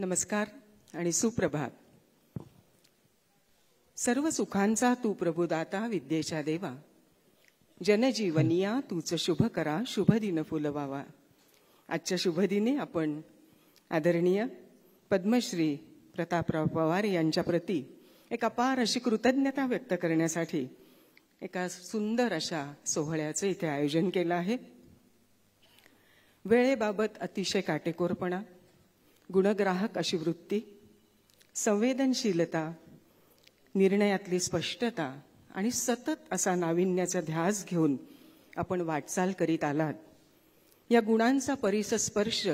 नमस्कार आणि सुप्रभात सर्व सुखांचा तू प्रभुदाता विद्येच्या देवा जनजीवनिया तूच शुभ करा शुभ दिन फुलवावा आजच्या शुभदिनी आपण आदरणीय पद्मश्री प्रतापराव पवार यांच्या प्रती एक अपार अशी कृतज्ञता व्यक्त करण्यासाठी एका सुंदर अशा सोहळ्याचं इथे आयोजन केलं आहे वेळेबाबत अतिशय काटेकोरपणा गुणग्राहक अशी वृत्ती संवेदनशीलता निर्णयातली स्पष्टता आणि सतत असा नाविन्याचा ध्यास घेऊन आपण वाटचाल करीत आलात या गुणांचा परिसस्पर्श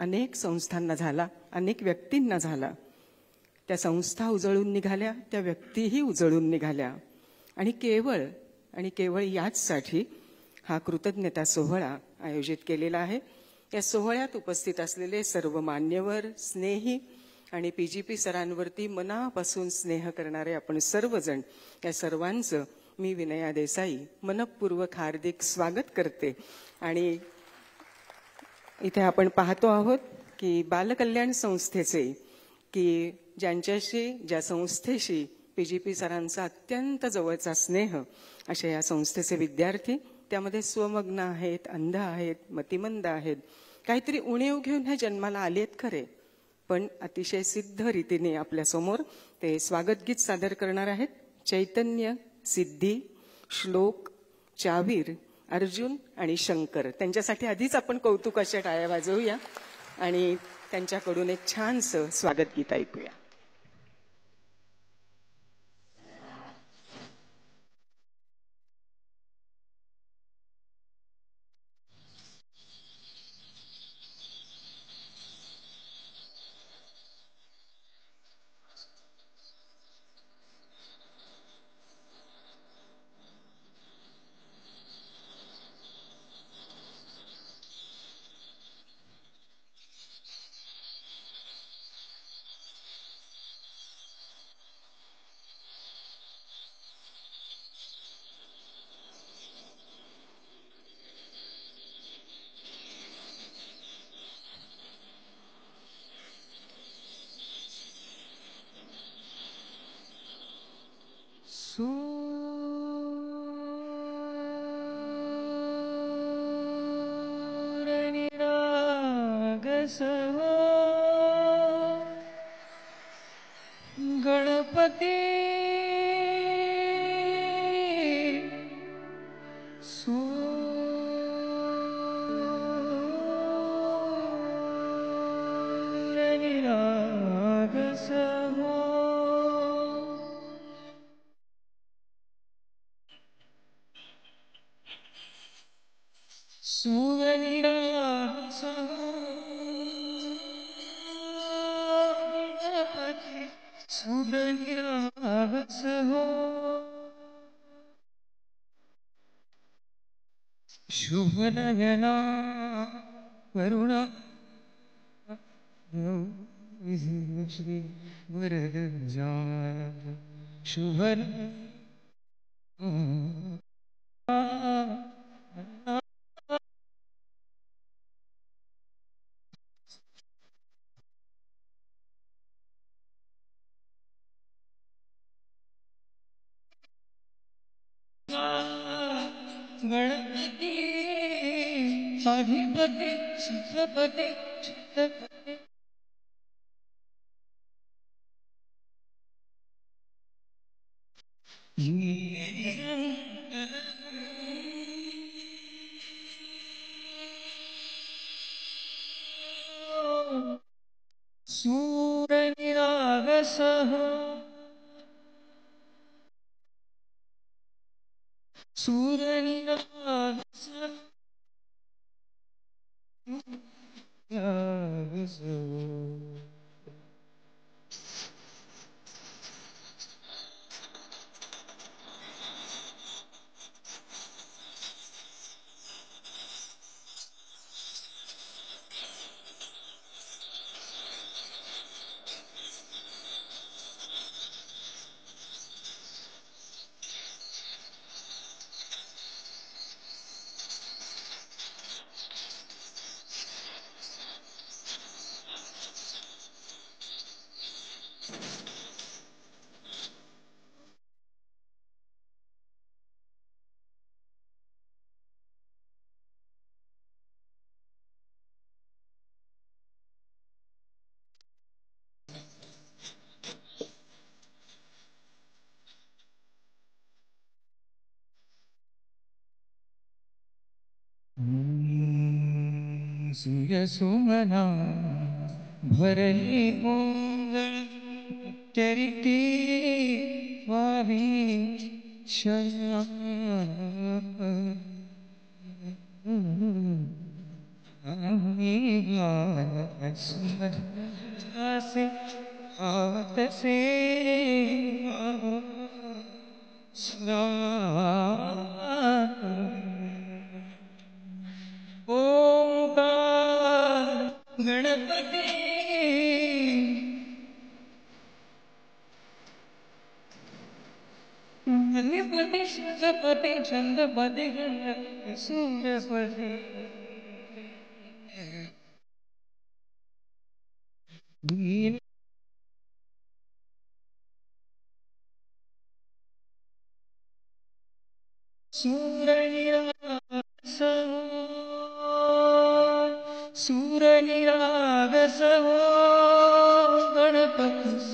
अनेक संस्थांना झाला अनेक व्यक्तींना झाला त्या संस्था उजळून निघाल्या त्या व्यक्तीही उजळून निघाल्या आणि केवळ आणि केवळ याचसाठी हा कृतज्ञता सोहळा आयोजित केलेला आहे या सोहळ्यात उपस्थित असलेले सर्व मान्यवर स्नेही आणि पी जी पी सरांवरती मनापासून स्नेह करणारे आपण सर्वजण या सर्वांचं मी विनया देसाई मनपूर्वक हार्दिक स्वागत करते आणि इथे आपण पाहतो आहोत की बालकल्याण संस्थेचे की ज्यांच्याशी ज्या संस्थेशी पी जी पी सरांचा अत्यंत जवळचा स्नेह अशा या संस्थेचे विद्यार्थी त्यामध्ये स्वमग्न आहेत अंध आहेत मतिमंद आहेत काहीतरी उणीव घेऊन हे जन्माला आलेत खरे पण अतिशय सिद्ध रीतीने आपल्यासमोर ते स्वागतगीत सादर करणार आहेत चैतन्य सिद्धी श्लोक चावीर अर्जुन आणि शंकर त्यांच्यासाठी आधीच आपण कौतुकाच्या टाळ्या वाजवूया आणि त्यांच्याकडून एक छानसं स्वागतगीत ऐकूया So. Yeah, yeah, yeah. सूर्य सुमना भरही मंगल चरिती वारी शया से आत से गणपते गणपति शतपति छंदपति गणपति सूर्यपति दीन सूर्य Surajira Vesavo Ganapakas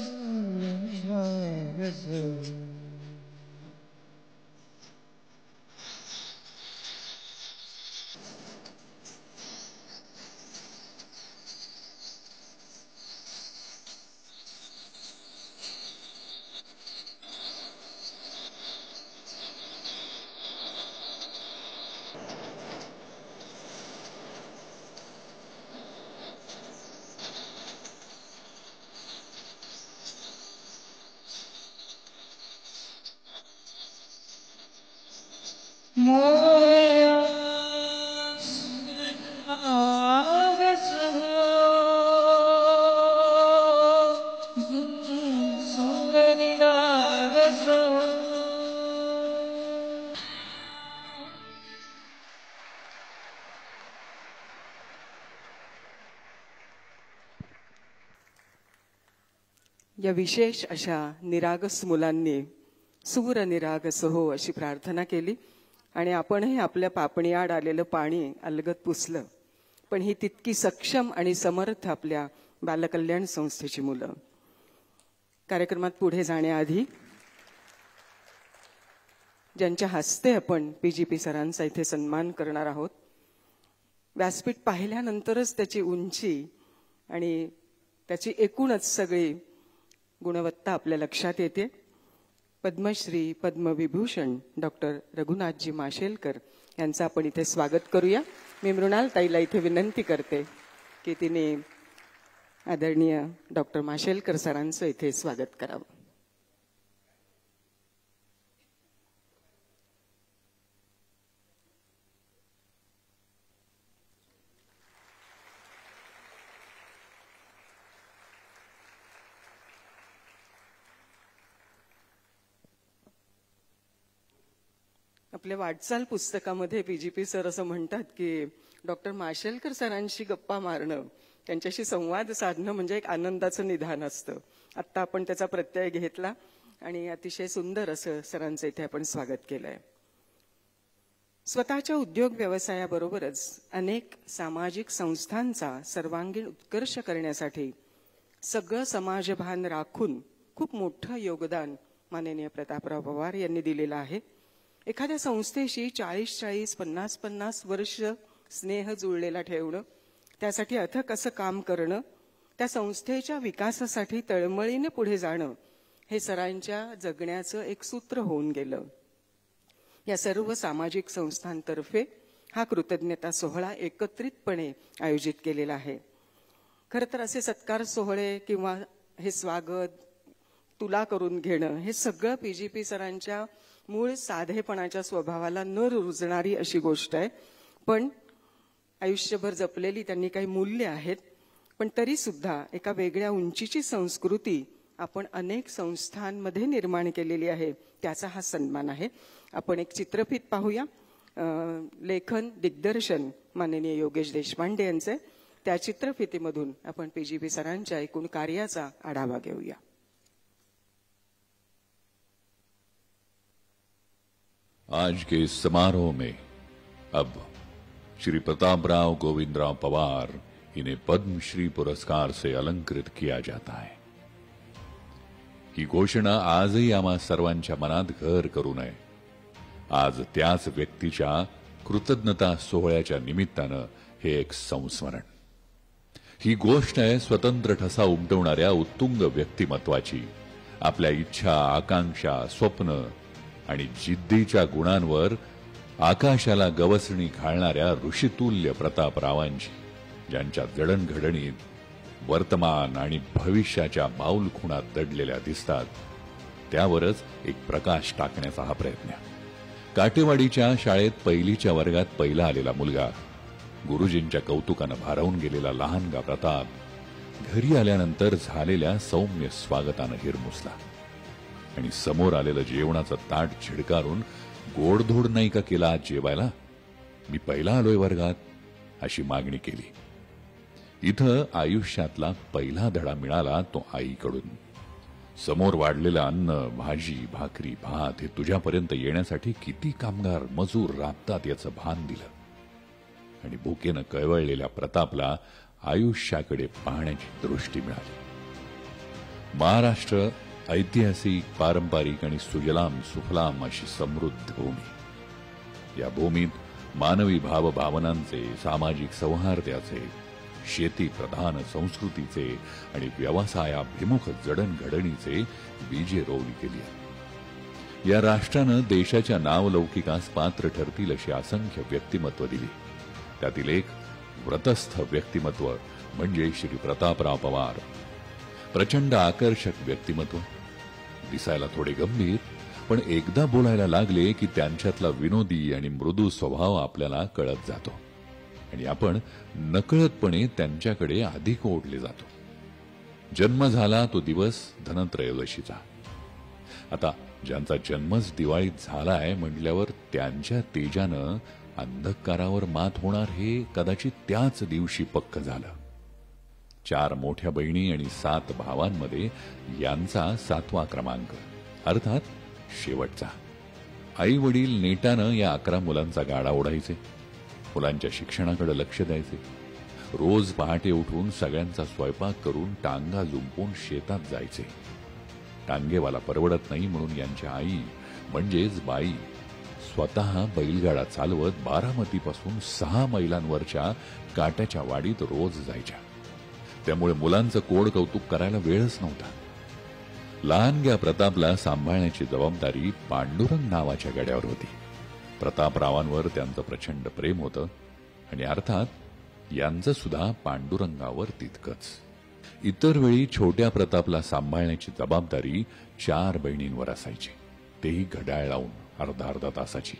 विशेष अशा निरागस मुलांनी सूर निरागस हो अशी प्रार्थना केली आणि आपणही आपल्या पापणीआड आलेलं पाणी अलगत पुसलं पण ही तितकी सक्षम आणि समर्थ आपल्या बालकल्याण संस्थेची मुलं कार्यक्रमात पुढे जाण्याआधी ज्यांच्या हस्ते आपण पी जी पी सरांचा इथे सन्मान करणार आहोत व्यासपीठ पाहिल्यानंतरच त्याची उंची आणि त्याची एकूणच सगळी गुणवत्ता आपल्या लक्षात येते पद्मश्री पद्मविभूषण डॉक्टर रघुनाथजी माशेलकर यांचं आपण इथे स्वागत करूया मी मृणाल ताईला इथे विनंती करते की तिने आदरणीय डॉक्टर माशेलकर सरांचं इथे स्वागत करावं आपल्या वाटचाल पुस्तकामध्ये पी जी पी सर असं म्हणतात की डॉक्टर माशेलकर सरांशी गप्पा मारणं त्यांच्याशी संवाद साधणं म्हणजे एक आनंदाचं निधान असतं आत्ता आपण त्याचा प्रत्यय घेतला आणि अतिशय सुंदर असं सरांचं इथे आपण स्वागत केलंय स्वतःच्या उद्योग व्यवसायाबरोबरच अनेक सामाजिक संस्थांचा सर्वांगीण उत्कर्ष करण्यासाठी सगळं समाजभान राखून खूप मोठं योगदान माननीय प्रतापराव पवार यांनी दिलेलं आहे एखाद्या संस्थेशी चाळीस चाळीस पन्नास पन्नास वर्ष स्नेह जुळलेला ठेवणं त्यासाठी अथक असं काम करणं त्या संस्थेच्या विकासासाठी तळमळीने पुढे जाणं हे सरांच्या जगण्याचं एक सूत्र होऊन गेलं या सर्व सामाजिक संस्थांतर्फे हा कृतज्ञता सोहळा एकत्रितपणे आयोजित केलेला आहे खरं तर असे सत्कार सोहळे किंवा हे स्वागत तुला करून घेणं हे सगळं पीजीपी सरांच्या मूळ साधेपणाच्या स्वभावाला न रुजणारी अशी गोष्ट आहे पण आयुष्यभर जपलेली त्यांनी काही मूल्य आहेत पण तरी सुद्धा एका वेगळ्या उंचीची संस्कृती आपण अनेक संस्थांमध्ये निर्माण केलेली आहे त्याचा हा सन्मान आहे आपण एक चित्रफित पाहूया लेखन दिग्दर्शन माननीय योगेश देशपांडे यांचे त्या चित्रफितीमधून आपण पी जी पी सरांच्या एकूण कार्याचा आढावा घेऊया आज के समारोह में अब श्री प्रताप राव गोविंदराव पवार इन्हें पद्मश्री पुरस्कार से अलंकृत किया जाता है ही घोषणा आजही आम्हा सर्वांच्या मनात घर करू नये आज त्याच व्यक्तीच्या कृतज्ञता सोहळ्याच्या निमित्तानं हे एक संस्मरण ही गोष्ट आहे स्वतंत्र ठसा उमटवणाऱ्या उत्तुंग व्यक्तिमत्वाची आपल्या इच्छा आकांक्षा स्वप्न आणि जिद्दीच्या गुणांवर आकाशाला गवसणी घालणाऱ्या ऋषितुल्य प्रतापरावांची ज्यांच्या जडणघडणीत वर्तमान आणि भविष्याच्या बाऊल खुणात दडलेल्या दिसतात त्यावरच एक प्रकाश टाकण्याचा हा प्रयत्न काटेवाडीच्या शाळेत पहिलीच्या वर्गात पहिला आलेला मुलगा गुरुजींच्या कौतुकानं भारावून गेलेला लहानगा प्रताप घरी आल्यानंतर झालेल्या सौम्य स्वागतानं हिरमुसला आणि समोर आलेलं जेवणाचं ताट झिडकारून गोडधोड नाही का केला आज जेवायला मी पहिला आलोय वर्गात अशी मागणी केली इथं आयुष्यातला पहिला धडा मिळाला तो आईकडून समोर वाढलेलं अन्न भाजी भाकरी भात हे तुझ्यापर्यंत येण्यासाठी किती कामगार मजूर राबतात याचं भान दिलं आणि भुकेनं कळवळलेल्या प्रतापला आयुष्याकडे पाहण्याची दृष्टी मिळाली महाराष्ट्र ऐतिहासिक पारंपरिक आणि सुजलाम सुफलाम अशी समृद्ध भूमी या भूमीत मानवी भावभावनांचे सामाजिक सौहार्द्याचे शेती प्रधान संस्कृतीचे आणि व्यवसायाभिमुख जडणघडणीचे बीजे रोवली गेली या राष्ट्रानं देशाच्या नावलौकिकास पात्र ठरतील अशी असंख्य व्यक्तिमत्व दिली त्यातील एक व्रतस्थ व्यक्तिमत्व म्हणजे श्री प्रतापराव पवार प्रचंड आकर्षक व्यक्तिमत्व दिसायला थोडे गंभीर पण एकदा बोलायला लागले की त्यांच्यातला विनोदी आणि मृदू स्वभाव आपल्याला कळत जातो आणि आपण नकळतपणे त्यांच्याकडे अधिक ओढले जातो जन्म झाला तो दिवस धनत्रयोदशीचा आता ज्यांचा जन्मच दिवाळीत झालाय म्हटल्यावर त्यांच्या तेजानं अंधकारावर मात होणार हे कदाचित त्याच दिवशी पक्क झालं चार मोठ्या बहिणी आणि सात भावांमध्ये यांचा सातवा क्रमांक अर्थात शेवटचा आई वडील नेटानं या अकरा मुलांचा गाडा ओढायचे मुलांच्या शिक्षणाकडे लक्ष द्यायचे रोज पहाटे उठून सगळ्यांचा स्वयंपाक करून टांगा लुंपून शेतात जायचे टांगेवाला परवडत नाही म्हणून यांच्या आई म्हणजेच बाई स्वतः बैलगाडा चालवत बारामतीपासून सहा मैलांवरच्या काट्याच्या वाडीत रोज जायच्या त्यामुळे मुलांचं कोड कौतुक करायला वेळच नव्हता लहानग्या प्रतापला सांभाळण्याची जबाबदारी पांडुरंग नावाच्या गड्यावर होती प्रतापरावांवर त्यांचं प्रचंड प्रेम होतं आणि अर्थात यांचं सुद्धा पांडुरंगावर तितकंच इतर वेळी छोट्या प्रतापला सांभाळण्याची जबाबदारी चार बहिणींवर असायची तेही घड्याळ लावून अर्धा अर्धा तासाची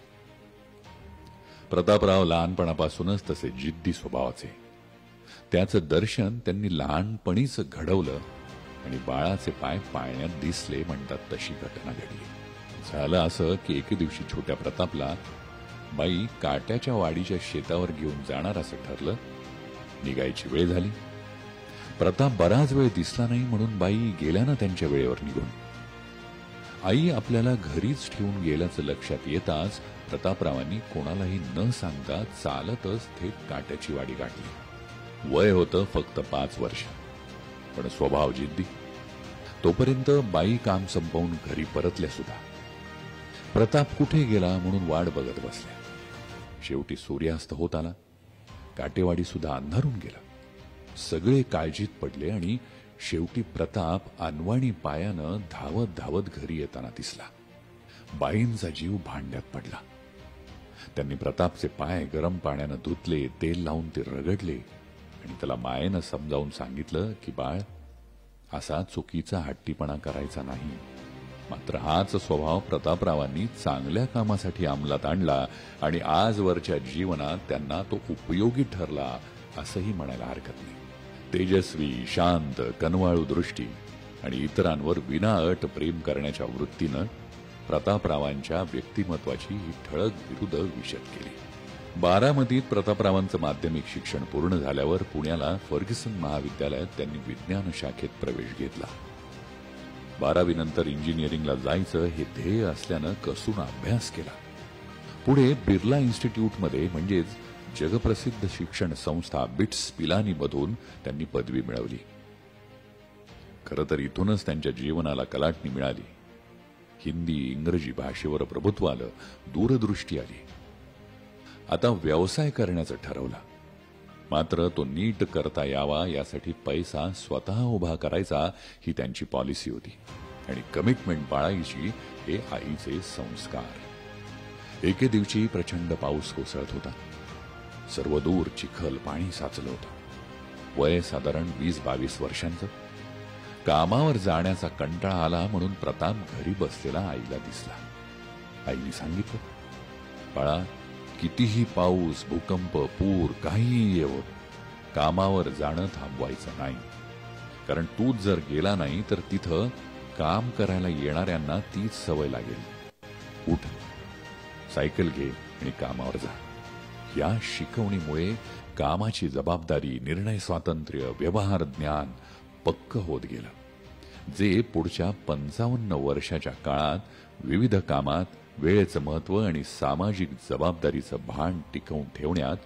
प्रतापराव लहानपणापासूनच तसे जिद्दी स्वभावाचे त्याचं दर्शन त्यांनी लहानपणीच घडवलं आणि बाळाचे पाय पाळण्यात दिसले म्हणतात तशी घटना घडली झालं असं की एके दिवशी छोट्या प्रतापला बाई काट्याच्या वाडीच्या शेतावर घेऊन जाणार असं ठरलं निघायची वेळ झाली प्रताप बराच वेळ दिसला नाही म्हणून बाई गेल्या ना त्यांच्या वेळेवर निघून आई आपल्याला घरीच ठेवून गेल्याचं लक्षात येताच प्रतापरावांनी कोणालाही न सांगता चालतच थेट काट्याची वाडी गाठली वय होतं फक्त पाच वर्ष पण स्वभाव जिद्दी तोपर्यंत बाई काम संपवून घरी परतल्या सुद्धा प्रताप कुठे गेला म्हणून वाट बघत बसल्या शेवटी सूर्यास्त होत आला काटेवाडी सुद्धा अंधारून गेला सगळे काळजीत पडले आणि शेवटी प्रताप अनवाणी पायानं धावत धावत घरी येताना दिसला बाईंचा जीव भांड्यात पडला त्यांनी प्रतापचे पाय गरम पाण्यानं धुतले तेल लावून ते रगडले आणि त्याला मायेनं समजावून सांगितलं की बाळ असा चुकीचा हट्टीपणा करायचा नाही मात्र हाच स्वभाव प्रतापरावांनी चांगल्या कामासाठी अंमलात आणला आणि आजवरच्या जीवनात त्यांना तो उपयोगी ठरला असंही म्हणायला हरकत नाही तेजस्वी शांत कनवाळू दृष्टी आणि इतरांवर विनाअट प्रेम करण्याच्या वृत्तीनं प्रतापरावांच्या व्यक्तिमत्वाची ही ठळक विरुद्ध विशद केली बारामतीत प्रतापरावांचं माध्यमिक शिक्षण पूर्ण झाल्यावर पुण्याला फर्ग्युसन महाविद्यालयात त्यांनी विज्ञान शाखेत प्रवेश घेतला बारावीनंतर इंजिनिअरिंगला जायचं हे ध्येय असल्यानं कसून अभ्यास केला पुढे बिर्ला इन्स्टिट्यूटमध्ये म्हणजेच जगप्रसिद्ध शिक्षण संस्था बिट्स पिलानीमधून त्यांनी पदवी मिळवली खरं तर इथूनच त्यांच्या जीवनाला कलाटणी मिळाली हिंदी इंग्रजी भाषेवर प्रभुत्व आलं दूरदृष्टी आली आता व्यवसाय करण्याचं ठरवलं मात्र तो नीट करता यावा यासाठी पैसा स्वतः उभा करायचा ही त्यांची पॉलिसी होती आणि कमिटमेंट बाळायची हे आईचे संस्कार एके दिवशी प्रचंड पाऊस कोसळत होता सर्व दूर चिखल पाणी साचलं होतं वय साधारण वीस बावीस वर्षांचं कामावर जाण्याचा कंटाळा आला म्हणून प्रताप घरी बसलेला आईला दिसला आईने सांगितलं बाळा कितीही पाऊस भूकंप पूर काहीही येव कामावर जाणं थांबवायचं नाही कारण तूच जर गेला नाही तर तिथं काम करायला येणाऱ्यांना तीच सवय लागेल उठ सायकल घे आणि कामावर जा या शिकवणीमुळे कामाची जबाबदारी निर्णय स्वातंत्र्य व्यवहार ज्ञान पक्क होत गेलं जे पुढच्या पंचावन्न वर्षाच्या काळात विविध कामात वेळेचं महत्व आणि सामाजिक जबाबदारीचं भान टिकवून ठेवण्यात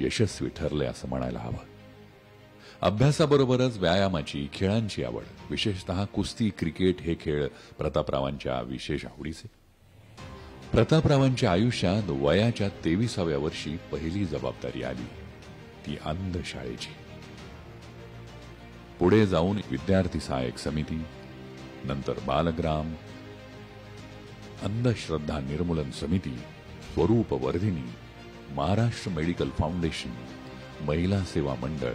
यशस्वी ठरले असं म्हणायला हवं अभ्यासाबरोबरच व्यायामाची खेळांची आवड विशेषतः कुस्ती क्रिकेट हे खेळ प्रतापरावांच्या विशेष आवडीचे प्रतापरावांच्या आयुष्यात वयाच्या तेविसाव्या वर्षी पहिली जबाबदारी आली ती अंधशाळेची पुढे जाऊन विद्यार्थी सहाय्यक समिती नंतर बालग्राम अंधश्रद्धा निर्मूलन समिती स्वरूप वर्धिनी महाराष्ट्र मेडिकल फाउंडेशन महिला सेवा मंडळ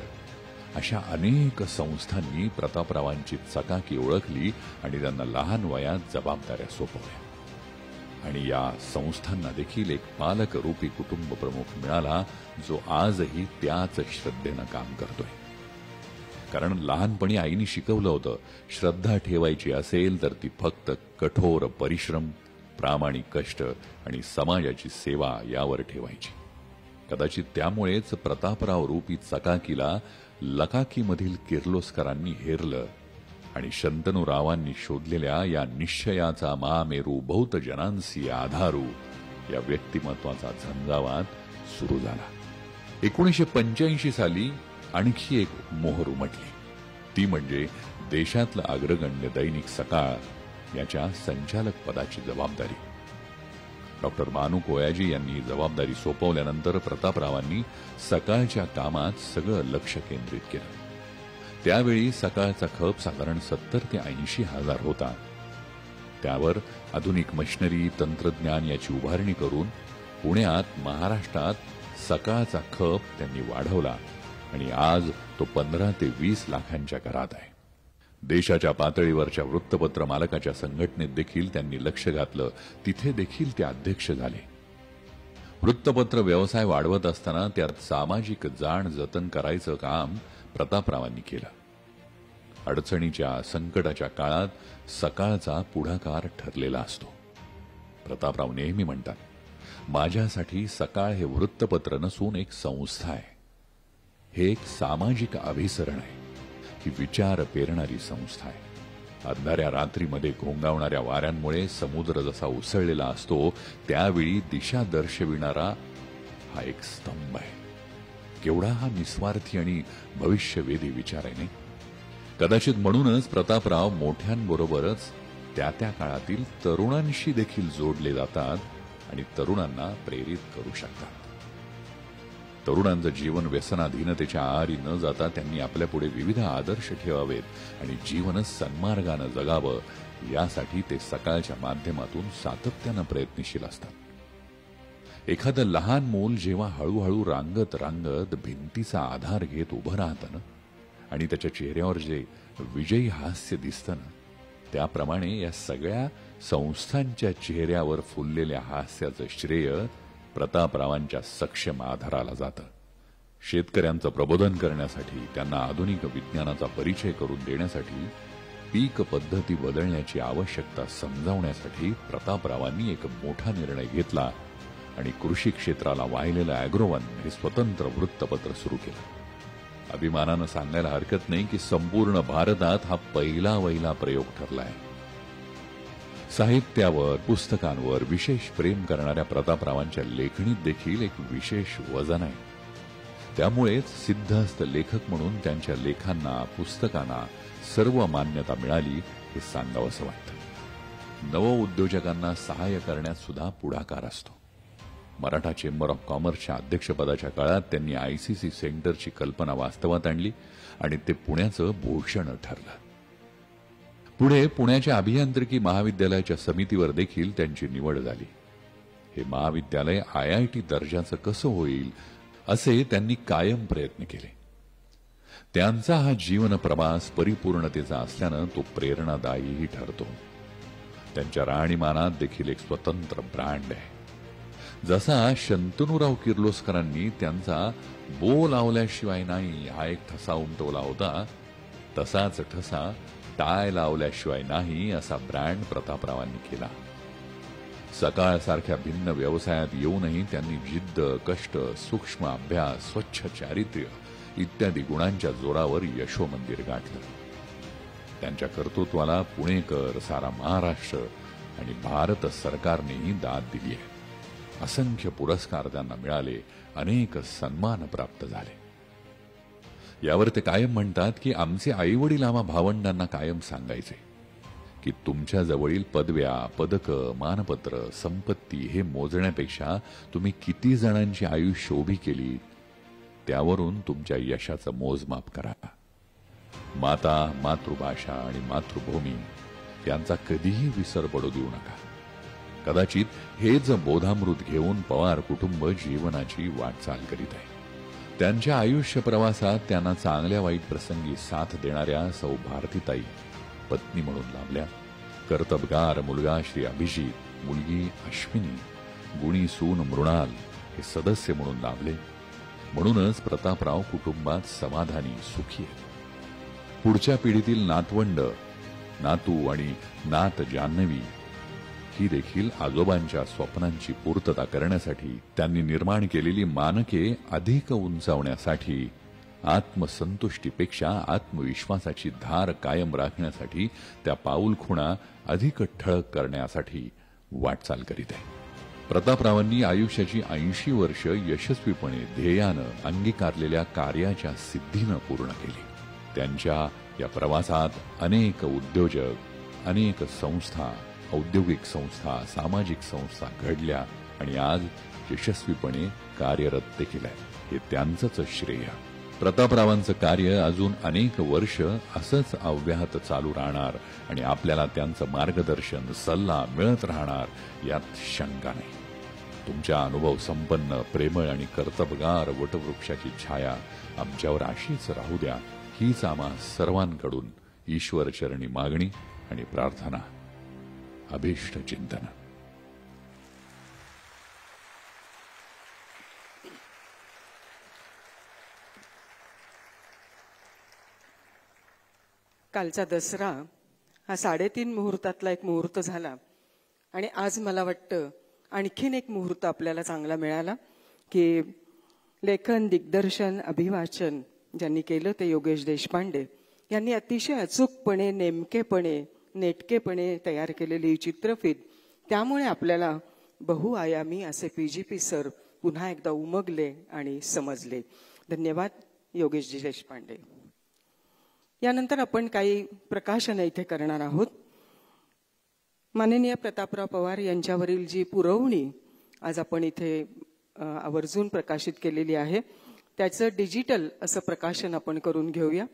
अशा अनेक संस्थांनी प्रतापरावांची चकाकी ओळखली आणि त्यांना लहान वयात जबाबदाऱ्या सोपवल्या आणि या संस्थांना देखील एक पालक रूपी कुटुंब प्रमुख मिळाला जो आजही त्याच श्रद्धेनं काम करतोय कारण लहानपणी आईने शिकवलं होतं श्रद्धा ठेवायची असेल तर ती फक्त कठोर परिश्रम प्रामाणिक कष्ट आणि समाजाची सेवा यावर ठेवायची कदाचित त्यामुळेच प्रतापराव रूपी चकाकीला लकाकीमधील किर्लोस्करांनी हेरलं आणि शंतनुरावांनी शोधलेल्या या निश्चयाचा महामेरू जनांसी आधारू या व्यक्तिमत्वाचा झंझावात सुरू झाला एकोणीशे पंच्याऐंशी साली आणखी एक मोहर उमटली ती म्हणजे देशातलं अग्रगण्य दैनिक सकाळ याच्या संचालक पदाची जबाबदारी डॉक्टर मानू कोयाजी यांनी जबाबदारी सोपवल्यानंतर प्रतापरावांनी सकाळच्या कामात सगळं लक्ष केंद्रित केलं त्यावेळी सकाळचा खप साधारण सत्तर ते ऐंशी हजार होता त्यावर आधुनिक मशिनरी तंत्रज्ञान याची उभारणी करून पुण्यात महाराष्ट्रात सकाळचा खप त्यांनी वाढवला आणि आज तो पंधरा ते वीस लाखांच्या घरात आहे देशाच्या पातळीवरच्या वृत्तपत्र मालकाच्या संघटनेत देखील त्यांनी लक्ष घातलं तिथे देखील ते अध्यक्ष झाले वृत्तपत्र व्यवसाय वाढवत असताना त्यात सामाजिक जाण जतन करायचं काम प्रतापरावांनी केलं अडचणीच्या संकटाच्या काळात सकाळचा पुढाकार ठरलेला असतो प्रतापराव नेहमी म्हणतात माझ्यासाठी सकाळ हे वृत्तपत्र नसून एक संस्था आहे हे एक सामाजिक अभिसरण आहे ही विचार पेरणारी संस्था आहे अंधाऱ्या रात्रीमध्ये घोंगावणाऱ्या वाऱ्यांमुळे समुद्र जसा उसळलेला असतो त्यावेळी दिशा दर्शविणारा हा एक स्तंभ आहे केवढा हा निस्वार्थी आणि भविष्यवेधी विचार आहे नाही कदाचित म्हणूनच प्रतापराव मोठ्यांबरोबरच त्या त्या काळातील तरुणांशी देखील जोडले जातात आणि तरुणांना प्रेरित करू शकतात तरुणांचं जीवन व्यसनाधीनतेच्या आहारी न जाता त्यांनी आपल्यापुढे विविध आदर्श ठेवावेत आणि जीवन सन्मार्गानं जगावं यासाठी ते सकाळच्या माध्यमातून सातत्यानं प्रयत्नशील असतात एखादं लहान मूल जेव्हा हळूहळू रांगत रांगत भिंतीचा आधार घेत उभं राहतं ना आणि त्याच्या चेहऱ्यावर जे विजयी हास्य दिसतं ना त्याप्रमाणे या सगळ्या संस्थांच्या चेहऱ्यावर फुललेल्या हास्याचं श्रेय प्रतापरावांच्या सक्षम आधाराला जातं शेतकऱ्यांचं प्रबोधन करण्यासाठी त्यांना आधुनिक विज्ञानाचा परिचय करून देण्यासाठी पीक पद्धती बदलण्याची आवश्यकता समजावण्यासाठी प्रतापरावांनी एक मोठा निर्णय घेतला आणि कृषी क्षेत्राला वाहिलेलं अॅग्रोवन हे स्वतंत्र वृत्तपत्र सुरू केलं अभिमानानं सांगायला हरकत नाही की संपूर्ण भारतात हा पहिला वहिला प्रयोग ठरला आहे साहित्यावर पुस्तकांवर विशेष प्रेम करणाऱ्या प्रतापरावांच्या लेखणीत देखील एक विशेष वजन आहे त्यामुळेच सिद्धहस्त लेखक म्हणून त्यांच्या लेखांना पुस्तकांना सर्व मान्यता मिळाली हे असं वाटतं उद्योजकांना सहाय्य करण्यात सुद्धा पुढाकार असतो मराठा चेंबर ऑफ कॉमर्सच्या अध्यक्षपदाच्या काळात त्यांनी आयसीसी सेंटरची कल्पना वास्तवात आणली आणि ते पुण्याचं भूषण ठरलं पुढे पुण्याच्या अभियांत्रिकी महाविद्यालयाच्या समितीवर देखील त्यांची निवड झाली हे महाविद्यालय आय आय टी दर्जाचं कसं होईल असे त्यांनी कायम प्रयत्न केले त्यांचा हा जीवन प्रवास परिपूर्णतेचा असल्यानं तो प्रेरणादायीही ठरतो त्यांच्या राहणीमानात देखील एक स्वतंत्र ब्रँड आहे जसा शंतनुराव किर्लोस्करांनी त्यांचा बो लावल्याशिवाय नाही हा एक ठसा उमटवला होता तसाच ठसा टाय लावल्याशिवाय नाही असा ब्रँड प्रतापरावांनी केला सकाळसारख्या भिन्न व्यवसायात येऊनही त्यांनी जिद्द कष्ट सूक्ष्म अभ्यास स्वच्छ चारित्र्य इत्यादी गुणांच्या जोरावर यशो मंदिर गाठलं त्यांच्या कर्तृत्वाला पुणेकर सारा महाराष्ट्र आणि भारत सरकारनेही दाद दिली आहे असंख्य पुरस्कार त्यांना मिळाले अनेक सन्मान प्राप्त झाले यावर ते कायम म्हणतात की आमचे वडील आम्हा भावंडांना कायम सांगायचे की तुमच्या जवळील पदव्या पदकं मानपत्र संपत्ती हे मोजण्यापेक्षा तुम्ही किती जणांची आयुष्य शोभी केली त्यावरून तुमच्या यशाचं मोजमाप करा माता मातृभाषा आणि मातृभूमी यांचा कधीही विसर पडू देऊ नका कदाचित हेच बोधामृत घेऊन पवार कुटुंब जीवनाची वाटचाल करीत आहे त्यांच्या आयुष्य प्रवासात त्यांना चांगल्या वाईट प्रसंगी साथ देणाऱ्या सौ भारतीताई पत्नी म्हणून लाभल्या कर्तबगार मुलगा श्री अभिजित मुलगी अश्विनी गुणी सून मृणाल हे सदस्य म्हणून लाभले म्हणूनच प्रतापराव कुटुंबात समाधानी सुखी आहे पुढच्या पिढीतील नातवंड नातू आणि नात जान्हवी ही देखील आजोबांच्या स्वप्नांची पूर्तता करण्यासाठी त्यांनी निर्माण केलेली मानके अधिक उंचावण्यासाठी आत्मसंतुष्टीपेक्षा आत्मविश्वासाची धार कायम राखण्यासाठी त्या पाऊल खुणा अधिक ठळक करण्यासाठी वाटचाल करीत आहे प्रतापरावांनी आयुष्याची ऐंशी वर्ष यशस्वीपणे ध्येयानं अंगीकारलेल्या कार्याच्या सिद्धीनं पूर्ण केली त्यांच्या या प्रवासात अनेक उद्योजक अनेक संस्था औद्योगिक संस्था सामाजिक संस्था घडल्या आणि आज यशस्वीपणे कार्यरत देखील आहे हे त्यांचंच श्रेय प्रतापरावांचं कार्य अजून अनेक वर्ष असंच अव्याहत चालू राहणार आणि आपल्याला त्यांचं मार्गदर्शन सल्ला मिळत राहणार यात शंका नाही तुमच्या अनुभव संपन्न प्रेमळ आणि कर्तबगार वटवृक्षाची छाया आमच्यावर अशीच राहू द्या हीच आम्हा सर्वांकडून ईश्वरचरणी मागणी आणि प्रार्थना अभीष्ट चिंतन कालचा दसरा हा साडेतीन मुहूर्तातला एक मुहूर्त झाला आणि आज मला वाटतं आणखीन एक मुहूर्त आपल्याला चांगला मिळाला की लेखन दिग्दर्शन अभिवाचन ज्यांनी केलं ते योगेश देशपांडे यांनी अतिशय अचूकपणे नेमकेपणे नेटकेपणे तयार केलेली चित्रफित त्यामुळे आपल्याला बहुआयामी असे पी जी पी सर पुन्हा एकदा उमगले आणि समजले धन्यवाद योगेशजी देशपांडे यानंतर आपण काही प्रकाशन इथे करणार आहोत माननीय प्रतापराव पवार यांच्यावरील जी पुरवणी आज आपण इथे आवर्जून प्रकाशित केलेली आहे त्याचं डिजिटल असं प्रकाशन आपण करून घेऊया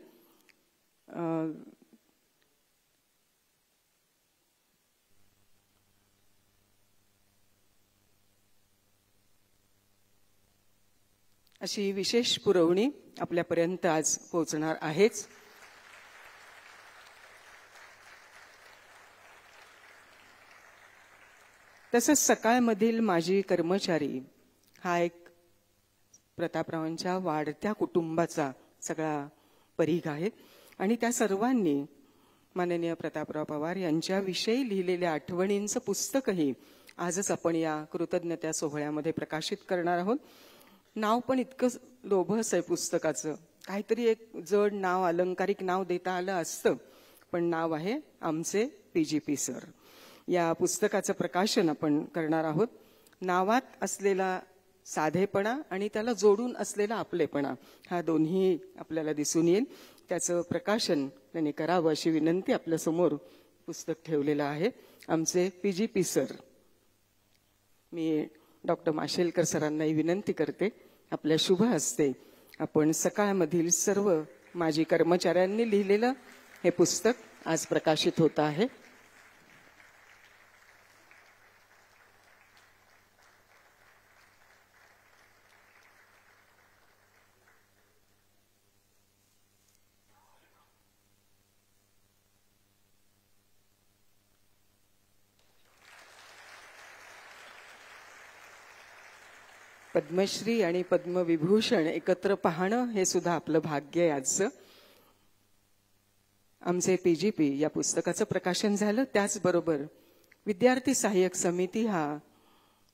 अशी विशेष पुरवणी आपल्यापर्यंत आज पोहोचणार आहेच तसंच सकाळमधील माझी कर्मचारी हा एक प्रतापरावांच्या वाढत्या कुटुंबाचा सगळा परीघ आहे आणि त्या सर्वांनी माननीय प्रतापराव पवार यांच्याविषयी लिहिलेल्या आठवणींचं पुस्तकही आजच आपण या कृतज्ञता सोहळ्यामध्ये प्रकाशित करणार आहोत नाव पण इतकं लोभस आहे पुस्तकाचं काहीतरी एक जड नाव अलंकारिक नाव देता आलं असतं पण नाव आहे आमचे पी जी पी सर या पुस्तकाचं प्रकाशन आपण करणार आहोत नावात असलेला साधेपणा आणि त्याला जोडून असलेला आपलेपणा हा दोन्ही आपल्याला दिसून येईल त्याचं प्रकाशन त्यांनी करावं अशी विनंती आपल्या समोर पुस्तक ठेवलेलं आहे आमचे पी जी पी सर मी डॉक्टर माशेलकर सरांनाही विनंती करते आपल्या शुभ हस्ते आपण सकाळमधील सर्व माझी कर्मचाऱ्यांनी लिहिलेलं हे पुस्तक आज प्रकाशित होत आहे पद्मश्री आणि पद्मविभूषण एकत्र पाहणं हे सुद्धा आपलं भाग्य आहे आजचं आमचे पीजीपी या पुस्तकाचं प्रकाशन झालं त्याचबरोबर विद्यार्थी सहाय्यक समिती हा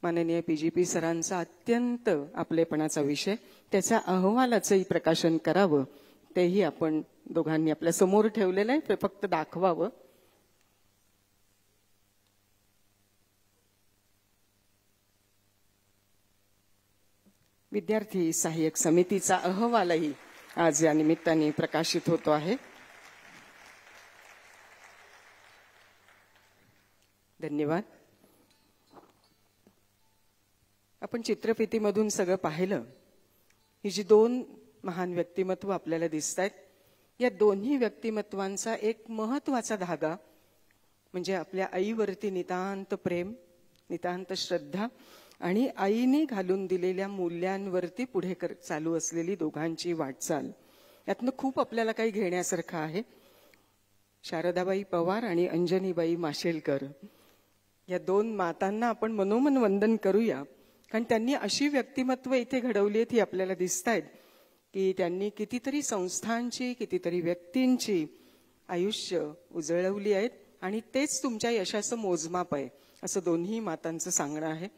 माननीय पीजीपी सरांचा अत्यंत आपलेपणाचा विषय त्याच्या अहवालाचंही प्रकाशन करावं तेही आपण दोघांनी आपल्या समोर ठेवलेलं आहे फक्त दाखवावं विद्यार्थी सहाय्यक समितीचा अहवालही आज या निमित्ताने प्रकाशित होतो आहे धन्यवाद आपण चित्रफितीमधून सगळं पाहिलं ही जी दोन महान व्यक्तिमत्व आपल्याला दिसत आहेत या दोन्ही व्यक्तिमत्वांचा एक महत्वाचा धागा म्हणजे आपल्या आईवरती नितांत प्रेम नितांत श्रद्धा आणि आईने घालून दिलेल्या मूल्यांवरती पुढे कर चालू असलेली दोघांची वाटचाल यातनं खूप आपल्याला काही घेण्यासारखं आहे शारदाबाई पवार आणि अंजनीबाई माशेलकर या दोन मातांना आपण मनोमन वंदन करूया कारण त्यांनी अशी व्यक्तिमत्व इथे घडवली आहेत ही आपल्याला दिसत आहेत की त्यांनी कितीतरी संस्थांची कितीतरी व्यक्तींची आयुष्य उजळवली आहेत आणि तेच तुमच्या यशाचं मोजमाप आहे असं दोन्ही मातांचं सांगणं आहे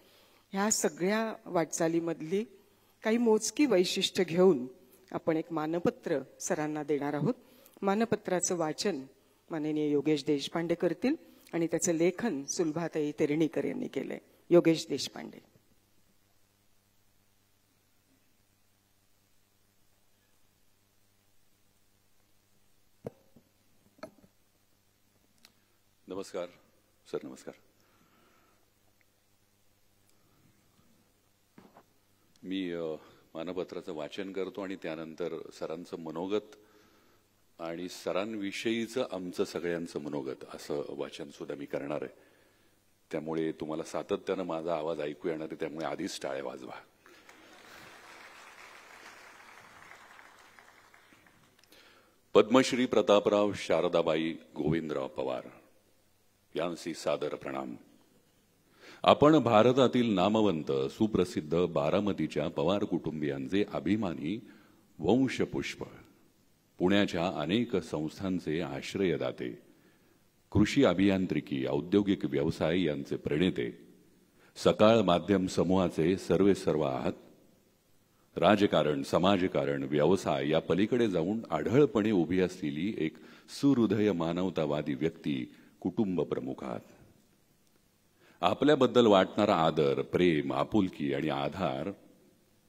ह्या सगळ्या वाटचालीमधली काही मोजकी वैशिष्ट्य घेऊन आपण एक मानपत्र सरांना देणार आहोत मानपत्राचं वाचन माननीय योगेश देशपांडे करतील आणि त्याचं लेखन सुलभाताई तेरणीकर यांनी केलंय योगेश देशपांडे नमस्कार सर नमस्कार मी मानपत्राचं वाचन करतो आणि त्यानंतर सरांचं मनोगत आणि सरांविषयीचं आमचं सगळ्यांचं मनोगत असं वाचन सुद्धा मी करणार आहे त्यामुळे तुम्हाला सातत्यानं माझा आवाज ऐकू येणार आहे त्यामुळे आधीच टाळे वाजवा पद्मश्री प्रतापराव शारदाबाई गोविंदराव पवार यांसी सादर प्रणाम आपण भारतातील नामवंत सुप्रसिद्ध बारामतीच्या पवार कुटुंबियांचे अभिमानी वंशपुष्प पुण्याच्या अनेक संस्थांचे आश्रयदाते कृषी अभियांत्रिकी औद्योगिक व्यवसाय यांचे प्रणेते सकाळ माध्यम समूहाचे सर्वे सर्व आहात राजकारण समाजकारण व्यवसाय या पलीकडे जाऊन आढळपणे उभी असलेली एक सुहृदय मानवतावादी व्यक्ती कुटुंब प्रमुख आहात आपल्याबद्दल वाटणारा आदर प्रेम आपुलकी आणि आधार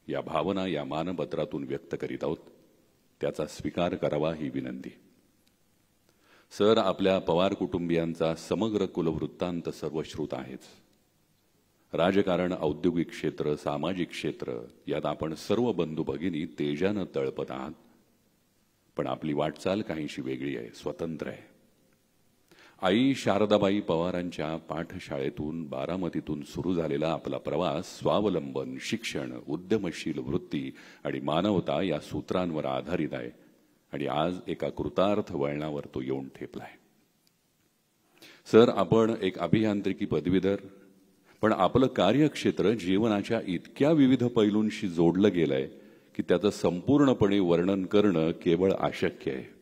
या भावना या मानपत्रातून व्यक्त करीत आहोत त्याचा स्वीकार करावा ही विनंती सर आपल्या पवार कुटुंबियांचा समग्र कुलवृत्तांत सर्वश्रुत आहेच राजकारण औद्योगिक क्षेत्र सामाजिक क्षेत्र यात आपण सर्व बंधू भगिनी तेजानं तळपत आहात पण आपली वाटचाल काहीशी वेगळी आहे स्वतंत्र आहे आई शारदाबाई पवारांच्या पाठशाळेतून बारामतीतून सुरू झालेला आपला प्रवास स्वावलंबन शिक्षण उद्यमशील वृत्ती आणि मानवता या सूत्रांवर आधारित आहे आणि आज एका कृतार्थ वळणावर तो येऊन ठेपलाय सर आपण एक अभियांत्रिकी पदवीधर पण आपलं कार्यक्षेत्र जीवनाच्या इतक्या विविध पैलूंशी जोडलं गेलंय की त्याचं संपूर्णपणे वर्णन करणं केवळ अशक्य आहे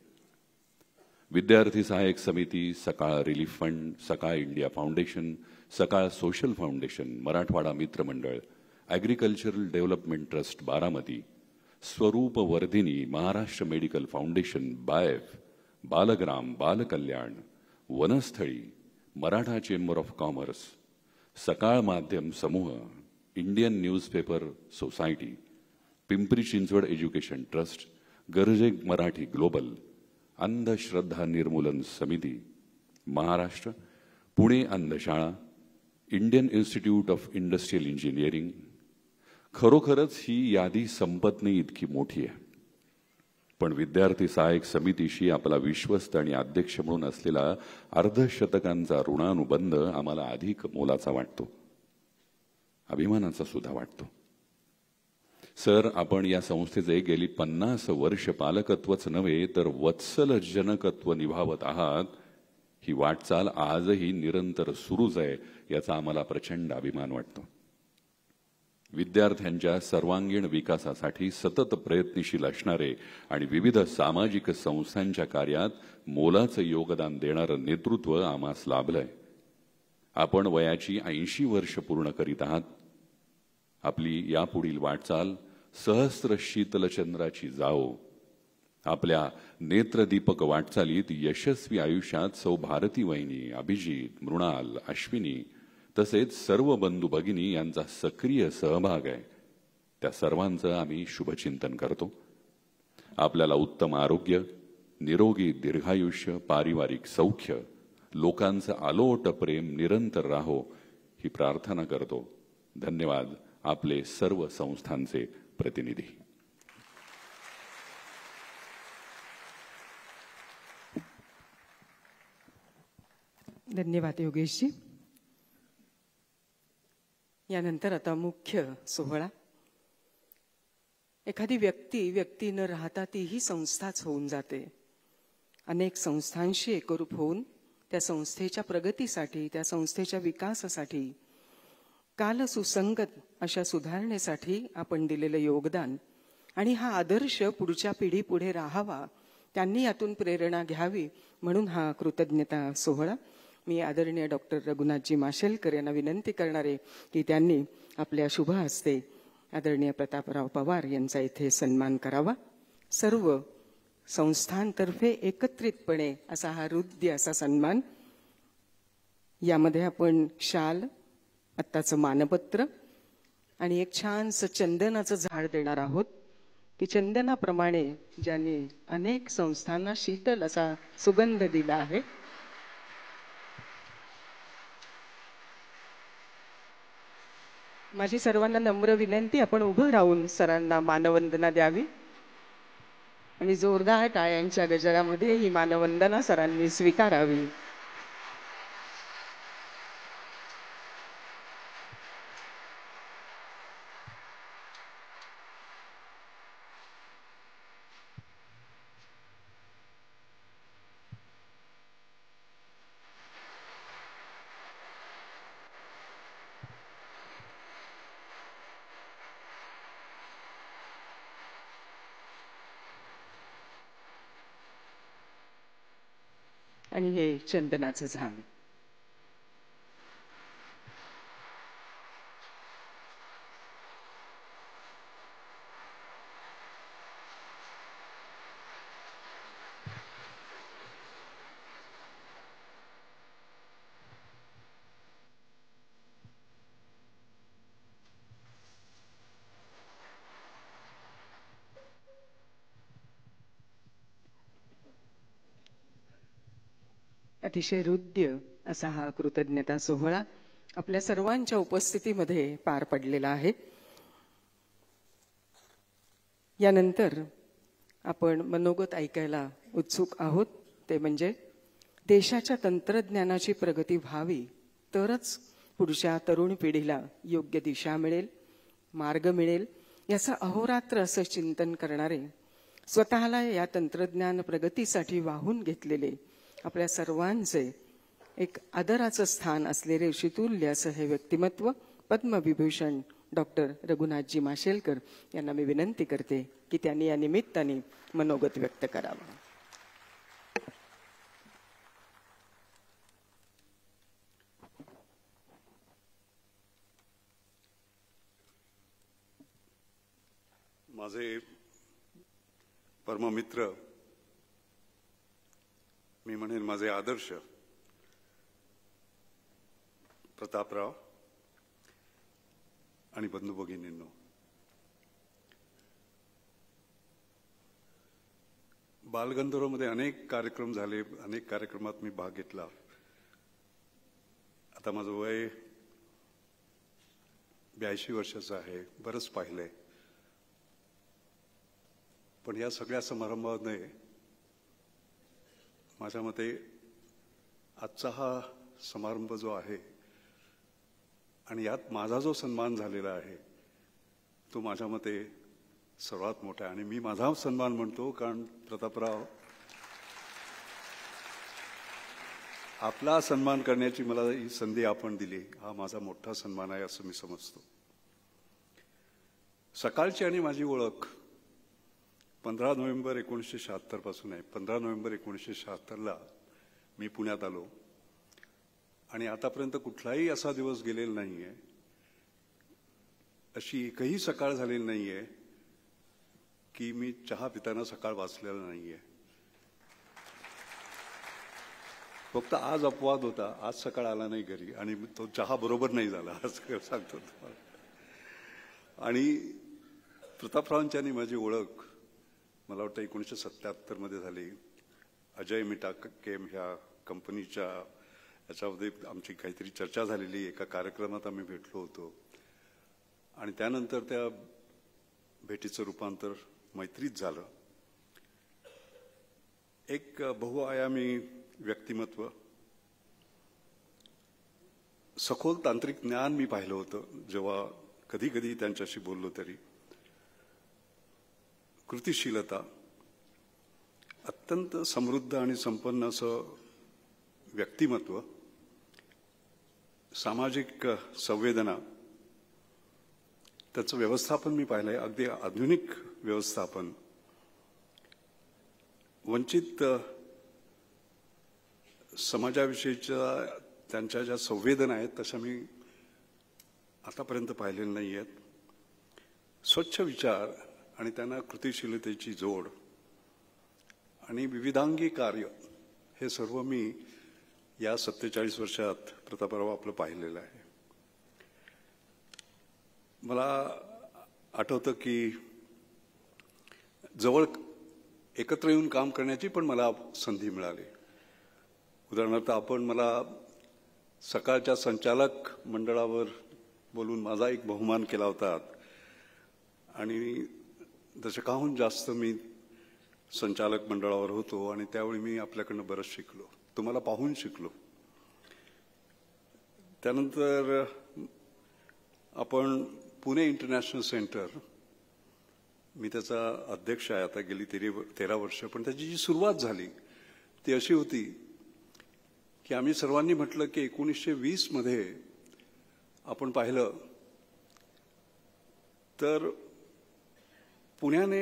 विद्यार्थी Sahayak Samiti Sakal relief fund Sakal India foundation Sakal social foundation Marathwada Mitramandal agricultural development trust Baramati Swaroop Vardhini Maharashtra medical foundation BAIF Balgram Balkalyan Vanasthali Maratha chamber of commerce Sakal माध्यम समूह Indian newspaper society Pimpri Chinchwad education trust Garje Marathi global Andhashraddha Nirmoolan Samiti Maharashtra Pune अंधशाळा Indian institute of industrial engineering खरोखरच ही यादी संपत नाही इतकी मोठी आहे पण विद्यार्थी सहाय्यक समितीशी आपला विश्वस्त आणि अध्यक्ष म्हणून असलेला अर्धशतकांचा ऋणानुबंध आम्हाला अधिक मोलाचा वाटतो अभिमानाचा सुद्धा वाटतो सर आपण या संस्थेचे गेली पन्नास वर्ष पालकत्वच नव्हे तर वत्सल जनकत्व निभावत आहात ही वाटचाल आजही निरंतर सुरूच आहे याचा आम्हाला प्रचंड अभिमान वाटतो विद्यार्थ्यांच्या सर्वांगीण विकासासाठी सतत प्रयत्नशील असणारे आणि विविध सामाजिक संस्थांच्या कार्यात मोलाचं योगदान देणारं नेतृत्व आम्हास लाभलंय आपण वयाची ऐंशी वर्ष पूर्ण करीत आहात आपली यापुढील वाटचाल सहस्र शीतलचंद्राची जाओ आपल्या नेत्रदीपक वाटचालीत यशस्वी आयुष्यात सौ भारती वहिनी अभिजित मृणाल अश्विनी तसेच सर्व बंधू भगिनी यांचा सक्रिय सहभाग आहे त्या सर्वांचं आम्ही शुभचिंतन करतो आपल्याला उत्तम आरोग्य निरोगी दीर्घायुष्य पारिवारिक सौख्य लोकांचं आलोट प्रेम निरंतर राहो ही प्रार्थना करतो धन्यवाद आपले सर्व संस्थांचे प्रतिनिधी धन्यवाद जी यानंतर आता मुख्य सोहळा एखादी व्यक्ती व्यक्ती न राहता तीही संस्थाच होऊन जाते अनेक संस्थांशी एकरूप होऊन त्या संस्थेच्या प्रगतीसाठी त्या संस्थेच्या विकासासाठी काल सुसंगत अशा सुधारणेसाठी आपण दिलेलं योगदान आणि हा आदर्श पुढच्या पिढी पुढे राहावा त्यांनी यातून प्रेरणा घ्यावी म्हणून हा कृतज्ञता सोहळा मी आदरणीय डॉक्टर रघुनाथजी माशेलकर यांना विनंती करणारे की त्यांनी आपल्या शुभ हस्ते आदरणीय प्रतापराव पवार यांचा इथे सन्मान करावा सर्व संस्थांतर्फे एकत्रितपणे असा हा हृदय असा सन्मान यामध्ये आपण शाल आत्ताचं मानपत्र आणि एक छानसं चंदनाचं झाड देणार आहोत की चंदनाप्रमाणे ज्याने अनेक संस्थांना शीतल असा सुगंध दिला आहे माझी सर्वांना नम्र विनंती आपण उभं राहून सरांना मानवंदना द्यावी आणि जोरदार टाळ्यांच्या गजरामध्ये ही मानवंदना सरांनी स्वीकारावी And in the Nazis' अतिशय हृदय असा हा कृतज्ञता सोहळा आपल्या सर्वांच्या उपस्थितीमध्ये पार पडलेला आहे यानंतर आपण मनोगत ऐकायला उत्सुक आहोत ते म्हणजे देशाच्या तंत्रज्ञानाची प्रगती व्हावी तरच पुढच्या तरुण पिढीला योग्य दिशा मिळेल मार्ग मिळेल याचं अहोरात्र असं चिंतन करणारे स्वतःला या तंत्रज्ञान प्रगतीसाठी वाहून घेतलेले आपल्या सर्वांचे एक आदराचं स्थान असलेले ऋषितुल्य असं हे व्यक्तिमत्व पद्मविभूषण डॉक्टर रघुनाथजी माशेलकर यांना मी विनंती करते की त्यांनी या निमित्ताने मनोगत व्यक्त करावं माझे परममित्र मी म्हणेन माझे आदर्श प्रतापराव आणि बंधू भगिनींनो बालगंधर्वमध्ये अनेक कार्यक्रम झाले अनेक कार्यक्रमात मी भाग घेतला आता माझं वय ब्याऐंशी वर्षाचं आहे बरंच पाहिलंय पण या सगळ्या समारंभामध्ये माझ्या मते आजचा हा समारंभ जो आहे आणि यात माझा जो सन्मान झालेला आहे तो माझ्या मते सर्वात मोठा आहे आणि मी माझा सन्मान म्हणतो कारण प्रतापराव आपला सन्मान करण्याची मला ही संधी आपण दिली हा माझा मोठा सन्मान आहे असं मी समजतो सकाळची आणि माझी ओळख पंधरा नोव्हेंबर एकोणीसशे शहात्तरपासून आहे पंधरा नोव्हेंबर एकोणीसशे शहात्तरला मी पुण्यात आलो आणि आतापर्यंत कुठलाही असा दिवस गेलेला नाही आहे अशी एकही सकाळ झालेली नाही आहे की मी चहा पिताना सकाळ वाचलेला नाही आहे फक्त आज अपवाद होता आज सकाळ आला नाही घरी आणि तो चहा बरोबर नाही झाला आज सांगतो तुम्हाला आणि प्रतापरावांच्या माझी ओळख मला वाटतं एकोणीसशे सत्त्याहत्तरमध्ये झाली अजय मिटा केम ह्या कंपनीच्या याच्यामध्ये आमची काहीतरी चर्चा झालेली एका कार्यक्रमात आम्ही भेटलो होतो आणि त्यानंतर त्या भेटीचं रूपांतर मैत्रीत झालं एक बहुआयामी व्यक्तिमत्व सखोल तांत्रिक ज्ञान मी पाहिलं होतं जेव्हा कधी कधी त्यांच्याशी बोललो तरी कृतिशीलता अत्यंत समृद्ध आणि संपन्न असं व्यक्तिमत्व सामाजिक संवेदना त्याचं व्यवस्थापन मी पाहिलं आहे अगदी आधुनिक व्यवस्थापन वंचित समाजाविषयीच्या त्यांच्या ज्या संवेदना आहेत तशा मी आतापर्यंत पाहिलेल्या नाही आहेत स्वच्छ विचार आणि त्यांना कृतिशीलतेची जोड आणि विविधांगी कार्य हे सर्व मी या सत्तेचाळीस वर्षात प्रतापराव आपलं पाहिलेलं आहे मला आठवतं की जवळ एकत्र येऊन काम करण्याची पण मला संधी मिळाली उदाहरणार्थ आपण मला सकाळच्या संचालक मंडळावर बोलून माझा एक बहुमान केला होता आणि दशकाहून जास्त मी संचालक मंडळावर होतो आणि त्यावेळी मी आपल्याकडनं बरंच शिकलो तुम्हाला पाहून शिकलो त्यानंतर आपण पुणे इंटरनॅशनल सेंटर मी त्याचा अध्यक्ष आहे आता गेली तेरी तेरा वर्ष पण त्याची जी सुरुवात झाली ती अशी होती की आम्ही सर्वांनी म्हटलं की एकोणीसशे वीसमध्ये आपण पाहिलं तर पुण्याने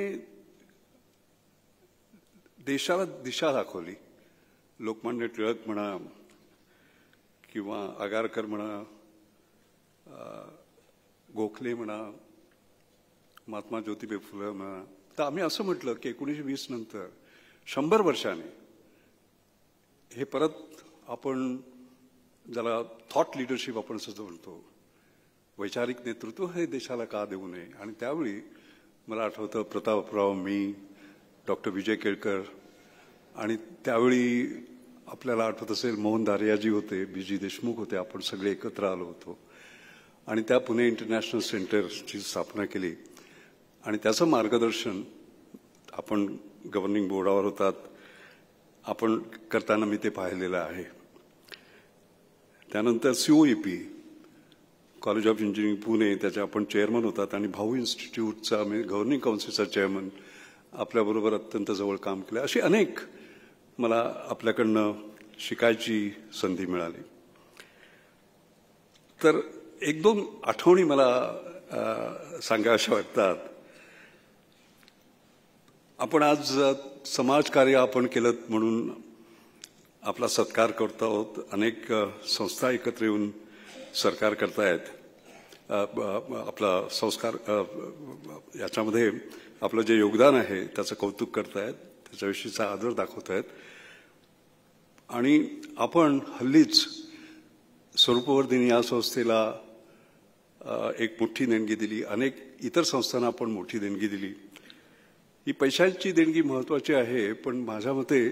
देशाला दिशा दाखवली लोकमान्य टिळक म्हणा किंवा आगारकर म्हणा गोखले म्हणा महात्मा ज्योतिबे फुले म्हणा तर आम्ही असं म्हटलं की एकोणीसशे वीस नंतर शंभर वर्षाने हे परत आपण ज्याला थॉट लिडरशिप आपण असं म्हणतो वैचारिक नेतृत्व हे देशाला का देऊ नये आणि त्यावेळी मला आठवतं प्रतापराव मी डॉक्टर विजय केळकर आणि त्यावेळी आपल्याला आठवत असेल मोहन दारियाजी होते बी जी देशमुख होते आपण सगळे एकत्र आलो होतो आणि त्या पुणे इंटरनॅशनल सेंटरची स्थापना केली आणि त्याचं मार्गदर्शन आपण गव्हर्निंग बोर्डावर होतात आपण करताना मी ते पाहिलेलं आहे त्यानंतर C O P college of engineering Pune त्याचे आपण चेअरमन होतात आणि भाऊ इन्स्टिट्यूटचा आम्ही गव्हर्निंग काउन्सिलचा चेअरमन आपल्याबरोबर अत्यंत जवळ काम केलं अशी अनेक मला आपल्याकडनं शिकायची संधी मिळाली तर एक दोन आठवणी मला सांगाव्याशा वाटतात आपण आज समाजकार्य आपण केलं म्हणून आपला सत्कार करत आहोत अनेक संस्था एकत्र येऊन सरकार करतायत आपला संस्कार याच्यामध्ये आपलं जे योगदान आहे त्याचं कौतुक करतायत त्याच्याविषयीचा आदर दाखवत आहेत आणि आपण हल्लीच स्वरूपवर्धिनी या संस्थेला एक मोठी देणगी दिली अनेक इतर संस्थांना आपण मोठी देणगी दिली ही पैशांची देणगी महत्वाची आहे पण माझ्या मते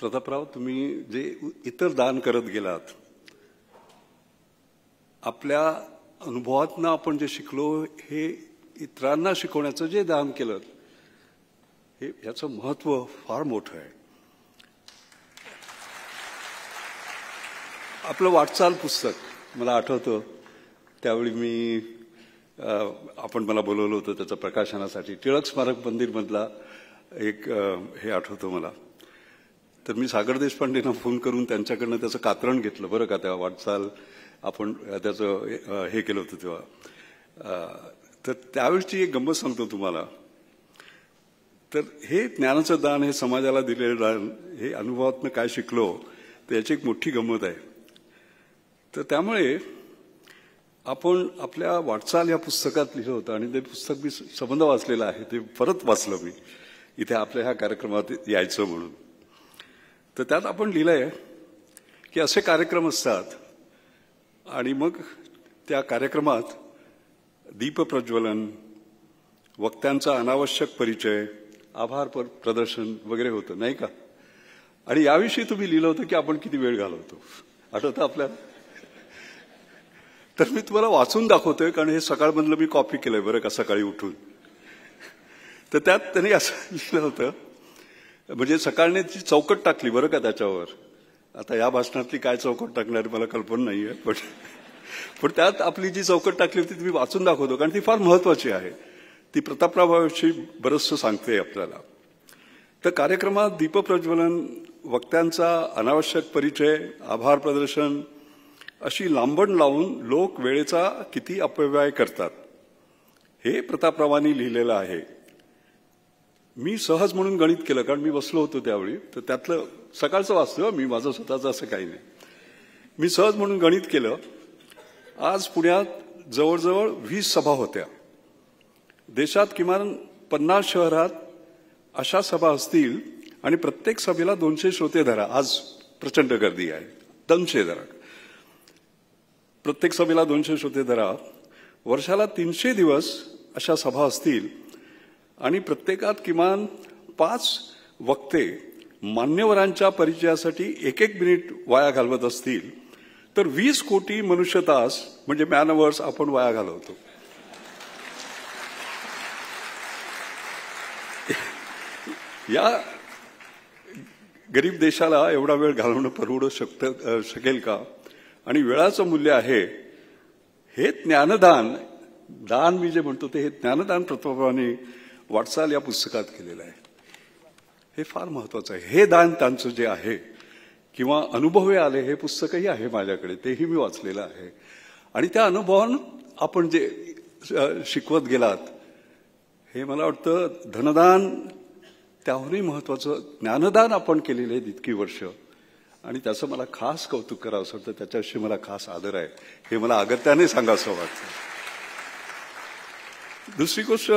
प्रतापराव तुम्ही जे इतर दान करत गेलात आपल्या अनुभवातनं आपण जे शिकलो हे इतरांना शिकवण्याचं जे दान केलं हे याचं महत्त्व फार मोठं आहे आपलं वाटचाल पुस्तक मला आठवतं त्यावेळी मी आपण मला बोलवलं होतं त्याचं प्रकाशनासाठी टिळक स्मारक मंदिरमधला एक हे आठवतं मला तर मी सागर देशपांडेंना फोन करून त्यांच्याकडनं त्याचं कात्रण घेतलं बरं का त्या वाटचाल आपण त्याचं हे केलं होतं तेव्हा तर त्यावेळेसची एक गंमत सांगतो तुम्हाला तर हे ज्ञानाचं दान हे समाजाला दिलेलं दान हे अनुभवातनं काय शिकलो तर याची एक मोठी गंमत आहे तर त्यामुळे आपण आपल्या वाटचाल या पुस्तकात लिहिलं होतं आणि ते पुस्तक मी संबंध वाचलेलं आहे ते परत वाचलं मी इथे आपल्या ह्या कार्यक्रमात यायचं म्हणून तर त्यात आपण लिहिलंय की असे कार्यक्रम असतात आणि मग त्या कार्यक्रमात दीपप्रज्वलन वक्त्यांचा अनावश्यक परिचय आभार पर प्रदर्शन वगैरे होतं नाही का आणि याविषयी तुम्ही लिहिलं होतं की आपण किती वेळ घालवतो आठवतं आपल्याला तर मी तुम्हाला वाचून दाखवतोय कारण हे सकाळमधलं मी कॉपी केलंय बरं का सकाळी उठून तर त्यात त्यांनी असं लिहिलं होतं म्हणजे सकाळने ती चौकट टाकली बरं का त्याच्यावर आता या भाषणातली काय चौकट टाकणार मला कल्पना नाही आहे पण पण त्यात आपली जी चौकट टाकली होती ती मी वाचून दाखवतो कारण ती फार महत्वाची आहे ती प्रतापरावाविषयी बरंचसं सांगते आपल्याला तर कार्यक्रमात दीपप्रज्वलन वक्त्यांचा अनावश्यक परिचय आभार प्रदर्शन अशी लांबण लावून लोक वेळेचा किती अपव्यय करतात हे प्रतापरावांनी लिहिलेलं आहे मी सहज म्हणून गणित केलं कारण मी बसलो होतो त्यावेळी तर त्यातलं सकाळचं वाचतो मी माझं स्वतःचं असं काही नाही मी सहज म्हणून गणित केलं आज पुण्यात जवळजवळ वीस सभा होत्या देशात किमान पन्नास शहरात अशा सभा असतील आणि प्रत्येक सभेला दोनशे श्रोते धरा आज प्रचंड गर्दी आहे दोनशे धरा प्रत्येक सभेला दोनशे श्रोते धरा वर्षाला तीनशे दिवस अशा सभा असतील आणि प्रत्येकात किमान पाच वक्ते मान्यवरांच्या परिचयासाठी एक एक मिनिट वाया घालवत असतील तर वीस कोटी मनुष्य तास म्हणजे मॅनवर्स आपण वाया घालवतो या गरीब देशाला एवढा वेळ घालवणं परवडू शकतं शकेल का आणि वेळाचं मूल्य आहे हे ज्ञानदान दान मी जे म्हणतो ते हे ज्ञानदान तत्वाने वाटचाल या पुस्तकात केलेलं आहे हे फार महत्वाचं आहे हे दान त्यांचं जे आहे किंवा अनुभवे आले हे पुस्तकही आहे माझ्याकडे तेही मी वाचलेलं आहे आणि त्या अनुभवानं आपण जे शिकवत गेलात हे मला वाटतं धनदान त्याहूनही महत्वाचं ज्ञानदान आपण केलेलं आहे इतकी वर्ष आणि त्याचं मला खास कौतुक करावं असं वाटतं त्याच्याविषयी मला खास आदर आहे हे मला अगत्याने सांगावं वाटतं दुसरी गोष्ट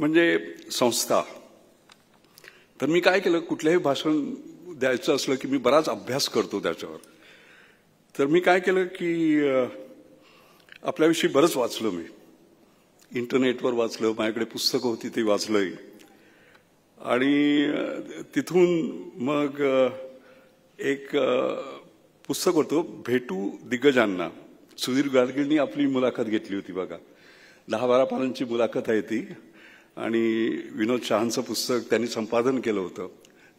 म्हणजे संस्था तर मी काय केलं कुठलंही भाषण द्यायचं असलं की मी बराच अभ्यास करतो त्याच्यावर तर मी काय केलं की आपल्याविषयी बरंच वाचलं मी इंटरनेटवर वाचलं माझ्याकडे पुस्तकं होती ती वाचलंही आणि तिथून मग एक पुस्तक होतं भेटू दिग्गजांना सुधीर गाडगिळनी आपली मुलाखत घेतली होती बघा दहा बारा पानांची मुलाखत आहे ती आणि विनोद शहांचं पुस्तक त्यांनी संपादन केलं होतं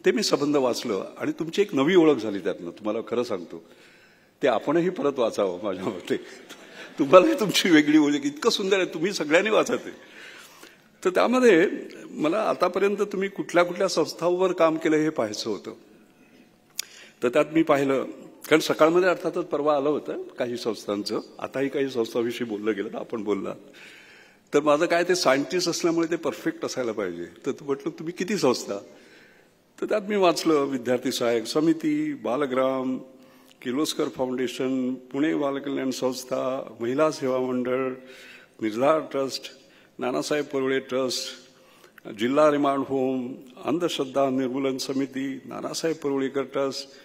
ते मी सबंध वाचलं आणि तुमची एक नवी ओळख झाली त्यातनं तुम्हाला खरं सांगतो ते आपणही परत वाचावं माझ्या मते तुम्हालाही तुमची वेगळी ओळख इतकं सुंदर आहे तुम्ही सगळ्यांनी वाचा तर त्यामध्ये मला आतापर्यंत तुम्ही कुठल्या कुठल्या संस्थांवर काम केलं हे पाहायचं होतं तर त्यात मी पाहिलं कारण सकाळमध्ये अर्थातच परवा आलं होतं काही संस्थांचं आताही काही संस्थांविषयी बोललं गेलं तर आपण बोललात तर माझं काय ते सायंटिस्ट असल्यामुळे ते परफेक्ट असायला पाहिजे तर तू म्हटलं तुम्ही किती संस्था तर त्यात मी वाचलं विद्यार्थी सहाय्यक समिती बालग्राम किर्लोस्कर फाउंडेशन पुणे बालकल्याण संस्था महिला सेवा मंडळ निर्धार ट्रस्ट नानासाहेब परुळे ट्रस्ट जिल्हा रिमांड होम अंधश्रद्धा निर्मूलन समिती नानासाहेब परुळेकर ट्रस्ट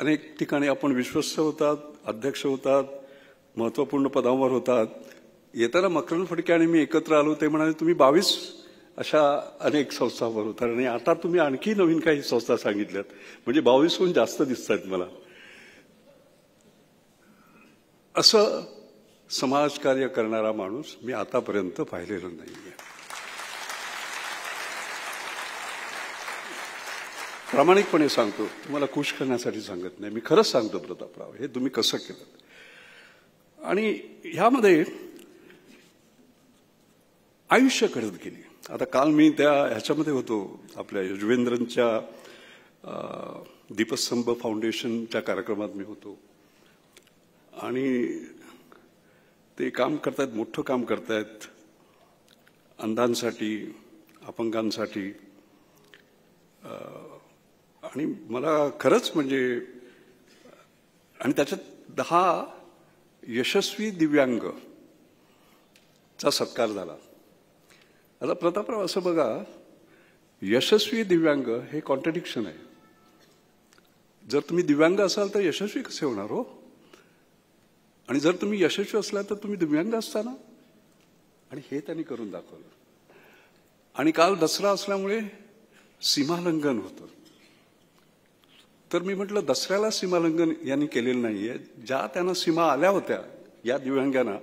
अनेक ठिकाणी आपण विश्वस्त होतात अध्यक्ष होतात महत्त्वपूर्ण पदांवर होतात येताना मकरंद फडके आणि मी एकत्र आलो ते म्हणाले तुम्ही बावीस अशा अनेक संस्था होतात आणि आता तुम्ही आणखी नवीन काही संस्था सांगितल्यात म्हणजे बावीसहून जास्त दिसत आहेत मला असं समाजकार्य करणारा माणूस मी आतापर्यंत पाहिलेला नाही प्रामाणिकपणे सांगतो तुम्हाला खुश करण्यासाठी सांगत नाही मी खरंच सांगतो प्रतापराव हे तुम्ही कसं केलं आणि ह्यामध्ये आयुष्य घडत गेली आता काल मी त्या ह्याच्यामध्ये होतो आपल्या युजवेंद्रनच्या दीपस्तंभ फाउंडेशनच्या कार्यक्रमात मी होतो आणि ते काम करतायत मोठं काम करतायत अंधांसाठी अपंगांसाठी आणि मला खरंच म्हणजे आणि त्याच्यात दहा यशस्वी दिव्यांगचा सत्कार झाला आता प्रतापराव असं बघा यशस्वी दिव्यांग हे कॉन्ट्रडिक्शन आहे जर तुम्ही दिव्यांग असाल तर यशस्वी कसे होणार हो आणि जर तुम्ही यशस्वी असला तर तुम्ही दिव्यांग असताना आणि हे त्यांनी करून दाखवलं आणि काल दसरा असल्यामुळे सीमालंघन होतं तर मी म्हटलं दसऱ्याला सीमालंघन यांनी केलेलं नाहीये ज्या त्यांना सीमा आल्या होत्या या दिव्यांगांना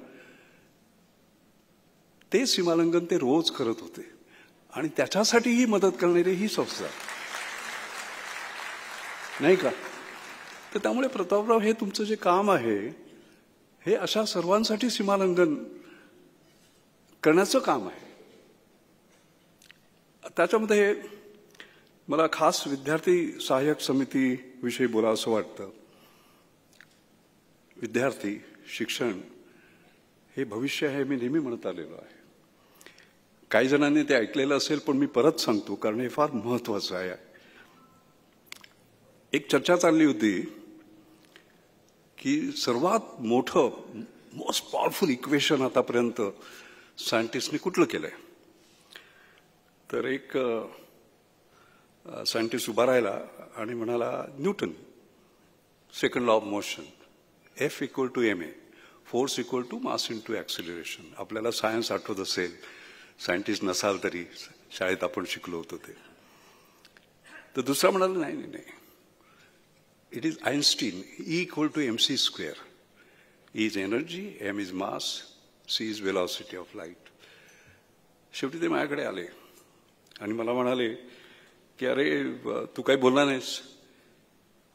ते सीमालंघन ते रोज करत होते आणि त्याच्यासाठीही मदत करणारी ही संस्था नाही का तर त्यामुळे प्रतापराव हे तुमचं जे काम आहे हे अशा सर्वांसाठी सीमालंघन करण्याचं काम आहे त्याच्यामध्ये मला खास विद्यार्थी सहाय्यक समिती बोला असं वाटतं विद्यार्थी शिक्षण हे भविष्य आहे मी नेहमी म्हणत आलेलो आहे काही जणांनी ते ऐकलेलं असेल पण मी परत सांगतो कारण हे फार महत्वाचं आहे एक चर्चा चालली होती की सर्वात मोठं मोस्ट पॉवरफुल इक्वेशन आतापर्यंत सायंटिस्टने कुठलं केलंय तर एक सायंटिस्ट उभा राहिला आणि म्हणाला Newton second law of motion F equal to M A force equal to mass into आपल्याला सायन्स आठवत असेल सायंटिस्ट नसाल तरी शाळेत आपण शिकलो होतो ते तर दुसरा म्हणाला नाही नाही it is Einstein E equal to M C square E is energy M is mass C is velocity of light शेवटी ते माझ्याकडे आले आणि मला म्हणाले की अरे तू काही बोलणार नाहीस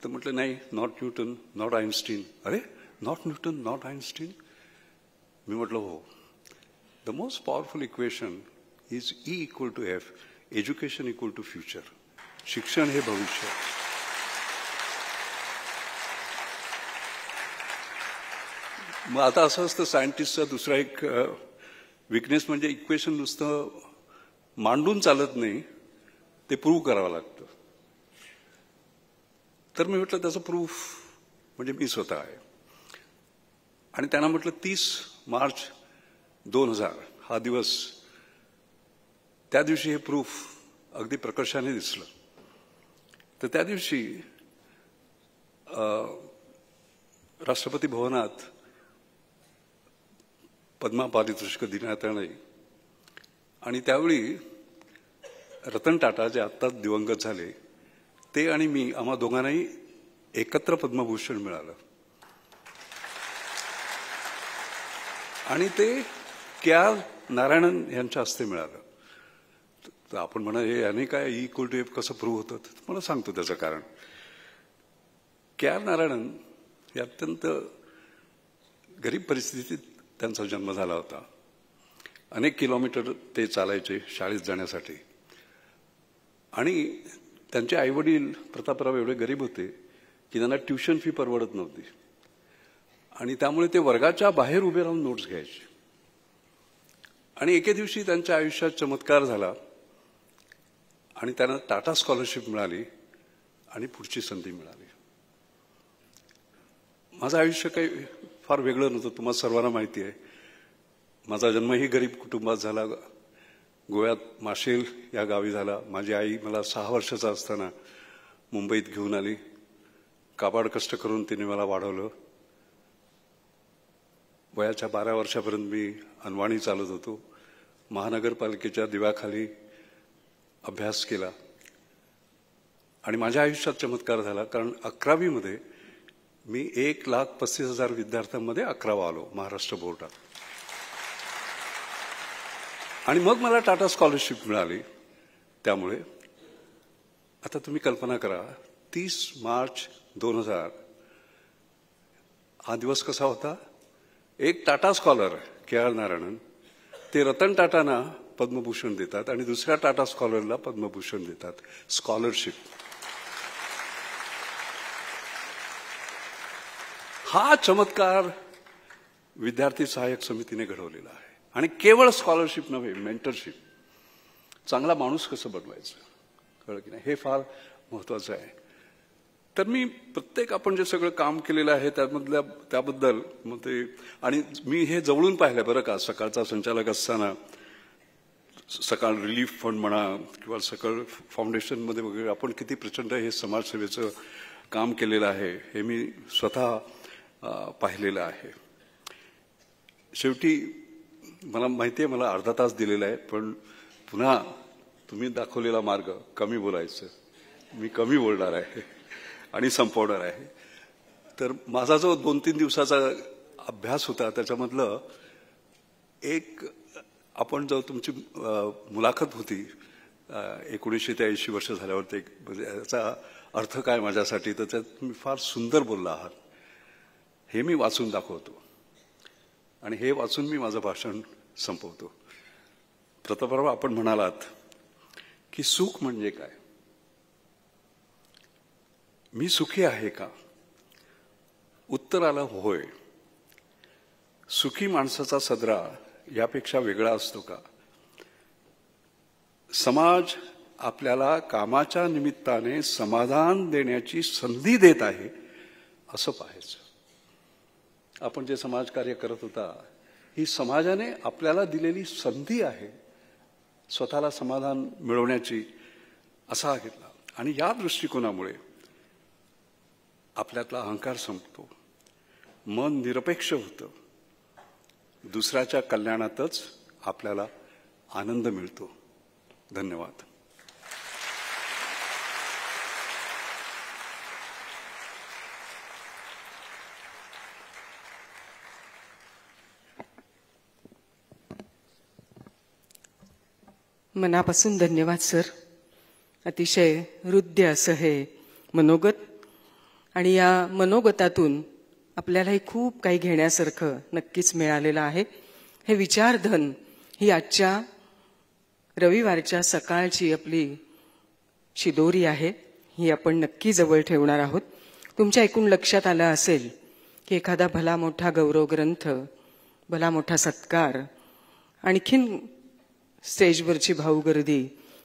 तर म्हटलं नाही नॉट न्यूटन नॉट आयन्स्टीन अरे नॉट न्यूटन नॉट आयन्स्टीन मी म्हटलं हो The most powerful equation is E equal to F, education equal to future. शिक्षण हे भविष्य मग आता असं असतं सायंटिस्टचा दुसरा एक विकनेस म्हणजे इक्वेशन नुसतं मांडून चालत नाही ते प्रूव्ह करावं लागतं तर मी म्हटलं त्याचं प्रूफ म्हणजे मी स्वतः आहे आणि त्यांना म्हटलं तीस मार्च दोन हजार हा दिवस त्या दिवशी हे प्रूफ अगदी प्रकर्षाने दिसलं तर त्या दिवशी राष्ट्रपती भवनात पद्मा पारितोषिक देण्यात येणे आणि त्यावेळी रतन टाटा जे आत्ताच दिवंगत झाले ते आणि मी आम्हा दोघांनाही एकत्र पद्मभूषण मिळालं आणि ते त्या नारायणन यांच्या हस्ते मिळालं तर आपण म्हणा हे याने काय ई इक्वल टू एफ कसं प्रूव्ह होतं मला सांगतो त्याचं कारण क्या नारायणन हे अत्यंत गरीब परिस्थितीत त्यांचा जन्म झाला होता अनेक किलोमीटर ते चालायचे शाळेत जाण्यासाठी आणि त्यांचे आईवडील प्रतापराव एवढे गरीब होते की त्यांना ट्युशन फी परवडत नव्हती आणि त्यामुळे ते वर्गाच्या बाहेर उभे राहून नोट्स घ्यायचे आणि एके दिवशी त्यांच्या आयुष्यात चमत्कार झाला आणि त्यांना टाटा स्कॉलरशिप मिळाली आणि पुढची संधी मिळाली माझं आयुष्य काही फार वेगळं नव्हतं तुम्हाला सर्वांना माहिती आहे माझा जन्मही गरीब कुटुंबात झाला गोव्यात माशेल या गावी झाला माझी आई मला सहा वर्षाचा असताना मुंबईत घेऊन आली काबाड कष्ट करून तिने मला वाढवलं वयाच्या बारा वर्षापर्यंत मी अनवाणी चालत होतो महानगरपालिकेच्या दिव्याखाली अभ्यास केला आणि माझ्या आयुष्यात चमत्कार झाला कारण अकरावीमध्ये मी एक लाख पस्तीस हजार विद्यार्थ्यांमध्ये अकरावा आलो महाराष्ट्र बोर्डात आणि मग मला टाटा स्कॉलरशिप मिळाली त्यामुळे आता तुम्ही कल्पना करा तीस मार्च दोन हजार हा दिवस कसा होता एक Tata scholar K R Narayanan ते रतन टाटांना पद्मभूषण देतात आणि दुसऱ्या टाटा स्कॉलरला पद्मभूषण देतात स्कॉलरशिप हा चमत्कार विद्यार्थी सहाय्यक समितीने घडवलेला आहे आणि केवळ स्कॉलरशिप नव्हे मेंटरशिप चांगला माणूस कसं बनवायचं कळलं की नाही हे फार महत्वाचं आहे तर मी प्रत्येक आपण जे सगळं काम केलेलं आहे त्यामधल्या त्याबद्दल मग ते आणि मी हे जवळून पाहिलं बरं का सकाळचा संचालक असताना सकाळ रिलीफ फंड म्हणा किंवा सकाळ फाउंडेशनमध्ये वगैरे आपण किती प्रचंड हे समाजसेवेचं काम केलेलं आहे हे मी स्वतः पाहिलेलं आहे शेवटी मला माहिती आहे मला अर्धा तास दिलेला आहे पण पुन्हा तुम्ही दाखवलेला मार्ग कमी बोलायचं मी कमी बोलणार आहे आणि संपवणार आहे तर माझा जो दोन तीन दिवसाचा अभ्यास होता त्याच्यामधलं एक आपण जो तुमची मुलाखत होती एकोणीसशे ते ऐंशी वर्ष झाल्यावरती एक म्हणजे याचा अर्थ काय माझ्यासाठी तर त्यात तुम्ही फार सुंदर बोलला आहात हे मी वाचून दाखवतो आणि हे वाचून मी माझं भाषण संपवतो प्रतापराव आपण म्हणालात की सुख म्हणजे काय मी सुखी आहे का उत्तर आलं होय सुखी माणसाचा सदरा यापेक्षा वेगळा असतो का समाज आपल्याला कामाच्या निमित्ताने समाधान देण्याची संधी देत आहे असं पाहायचं आपण जे समाजकार्य करत होता ही समाजाने आपल्याला दिलेली संधी आहे स्वतःला समाधान मिळवण्याची असा घेतला आणि या दृष्टिकोनामुळे आपल्यातला अहंकार संपतो मन निरपेक्ष होतं दुसऱ्याच्या कल्याणातच आपल्याला आनंद मिळतो धन्यवाद मनापासून धन्यवाद सर अतिशय हृदय असं हे मनोगत आणि या मनोगतातून आपल्यालाही खूप काही घेण्यासारखं नक्कीच मिळालेलं आहे हे विचारधन ही आजच्या रविवारच्या सकाळची आपली शिदोरी आहे ही आपण नक्की जवळ ठेवणार आहोत तुमच्या एकूण लक्षात आलं असेल की एखादा भला मोठा गौरव ग्रंथ भला मोठा सत्कार आणखीन स्टेजवरची भाऊगर्दी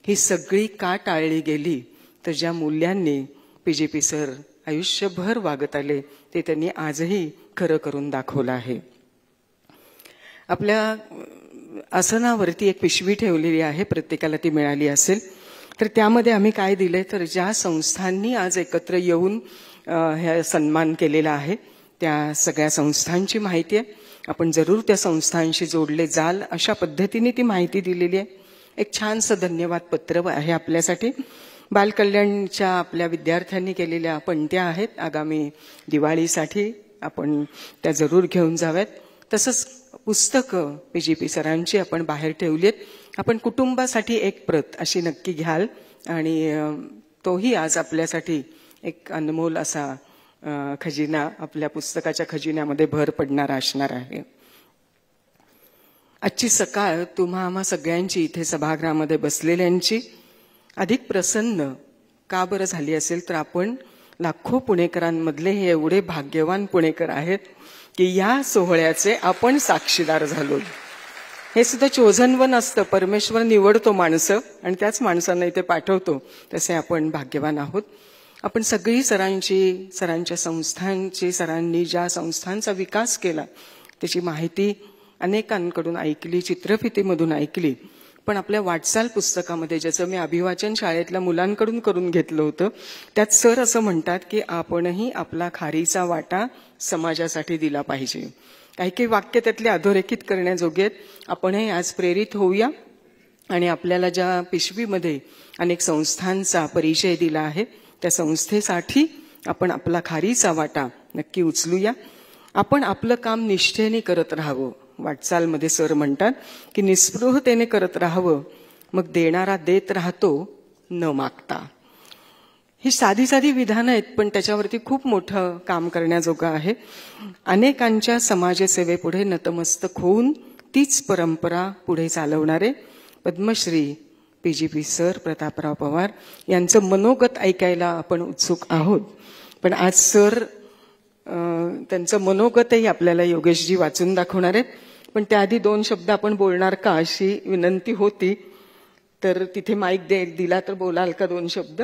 ही सगळी का टाळली गेली तर ज्या मूल्यांनी पी जे पी सर आयुष्यभर वागत आले ते त्यांनी आजही खरं करून दाखवलं आहे आपल्या आसनावरती एक पिशवी ठेवलेली आहे प्रत्येकाला ती मिळाली असेल तर त्यामध्ये आम्ही काय दिले तर ज्या संस्थांनी आज एकत्र येऊन ह्या सन्मान केलेला आहे त्या सगळ्या संस्थांची माहिती आहे आपण जरूर त्या संस्थांशी जोडले जाल अशा पद्धतीने ती माहिती दिलेली आहे एक छानसं धन्यवाद पत्र आहे आपल्यासाठी बालकल्याणच्या आपल्या विद्यार्थ्यांनी केलेल्या पणत्या आहेत आगामी दिवाळीसाठी आपण त्या जरूर घेऊन जाव्यात तसंच पुस्तकं पी जी पी सरांची आपण बाहेर ठेवली आहेत आपण कुटुंबासाठी एक प्रत अशी नक्की घ्याल आणि तोही आज आपल्यासाठी एक अनमोल असा खजिना आपल्या पुस्तकाच्या खजिन्यामध्ये भर पडणारा असणार आहे आजची सकाळ तुम्हा आम्हा सगळ्यांची इथे सभागृहामध्ये बसलेल्यांची अधिक प्रसन्न का बरं झाली असेल तर आपण लाखो पुणेकरांमधले हे एवढे भाग्यवान पुणेकर आहेत की या सोहळ्याचे आपण साक्षीदार झालो हे सुद्धा चोझन वन असतं परमेश्वर निवडतो माणसं आणि त्याच माणसांना इथे पाठवतो तसे आपण भाग्यवान आहोत आपण सगळी सरांची सरांच्या संस्थांची सरांनी ज्या संस्थांचा विकास केला त्याची माहिती अनेकांकडून ऐकली चित्रफितीमधून ऐकली पण आपल्या वाटचाल पुस्तकामध्ये ज्याचं मी अभिवाचन शाळेतल्या मुलांकडून करून घेतलं होतं त्यात सर असं म्हणतात की आपणही आपला खारीचा वाटा समाजासाठी दिला पाहिजे काही काही वाक्य त्यातले अधोरेखित करण्याजोगे आहेत आपणही आज प्रेरित होऊया आणि आपल्याला ज्या पिशवीमध्ये अनेक संस्थांचा परिचय दिला आहे त्या संस्थेसाठी आपण आपला खारीचा वाटा नक्की उचलूया आपण आपलं काम निष्ठेने करत राहावं वाटचालमध्ये सर म्हणतात की निस्पृहतेने करत राहावं मग देणारा देत राहतो न मागता ही साधी साधी विधानं आहेत पण त्याच्यावरती खूप मोठं काम करण्याजोगं आहे अनेकांच्या समाजसेवेपुढे नतमस्तक होऊन तीच परंपरा पुढे चालवणारे Padmashri P G P sir Prataprao Pawar यांचं मनोगत ऐकायला आपण उत्सुक आहोत पण आज सर त्यांचं मनोगतही आपल्याला योगेशजी वाचून दाखवणार आहेत पण त्याआधी दोन शब्द आपण बोलणार का अशी विनंती होती तर तिथे माईक दे दिला तर बोलाल का दोन शब्द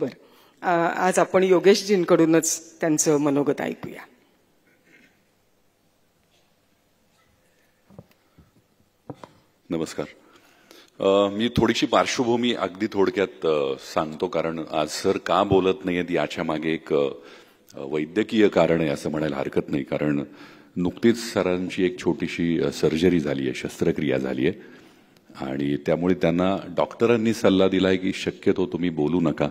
बर आज आपण योगेशजींकडूनच त्यांचं मनोगत ऐकूया नमस्कार मी थोडीशी पार्श्वभूमी अगदी थोडक्यात सांगतो कारण आज सर का बोलत नाही याच्या मागे एक वैद्यकीय कारण आहे असं म्हणायला हरकत नाही कारण नुकतीच सरांची एक छोटीशी सर्जरी झाली आहे शस्त्रक्रिया झाली आहे आणि त्यामुळे त्यांना डॉक्टरांनी सल्ला दिला आहे की शक्यतो तुम्ही बोलू नका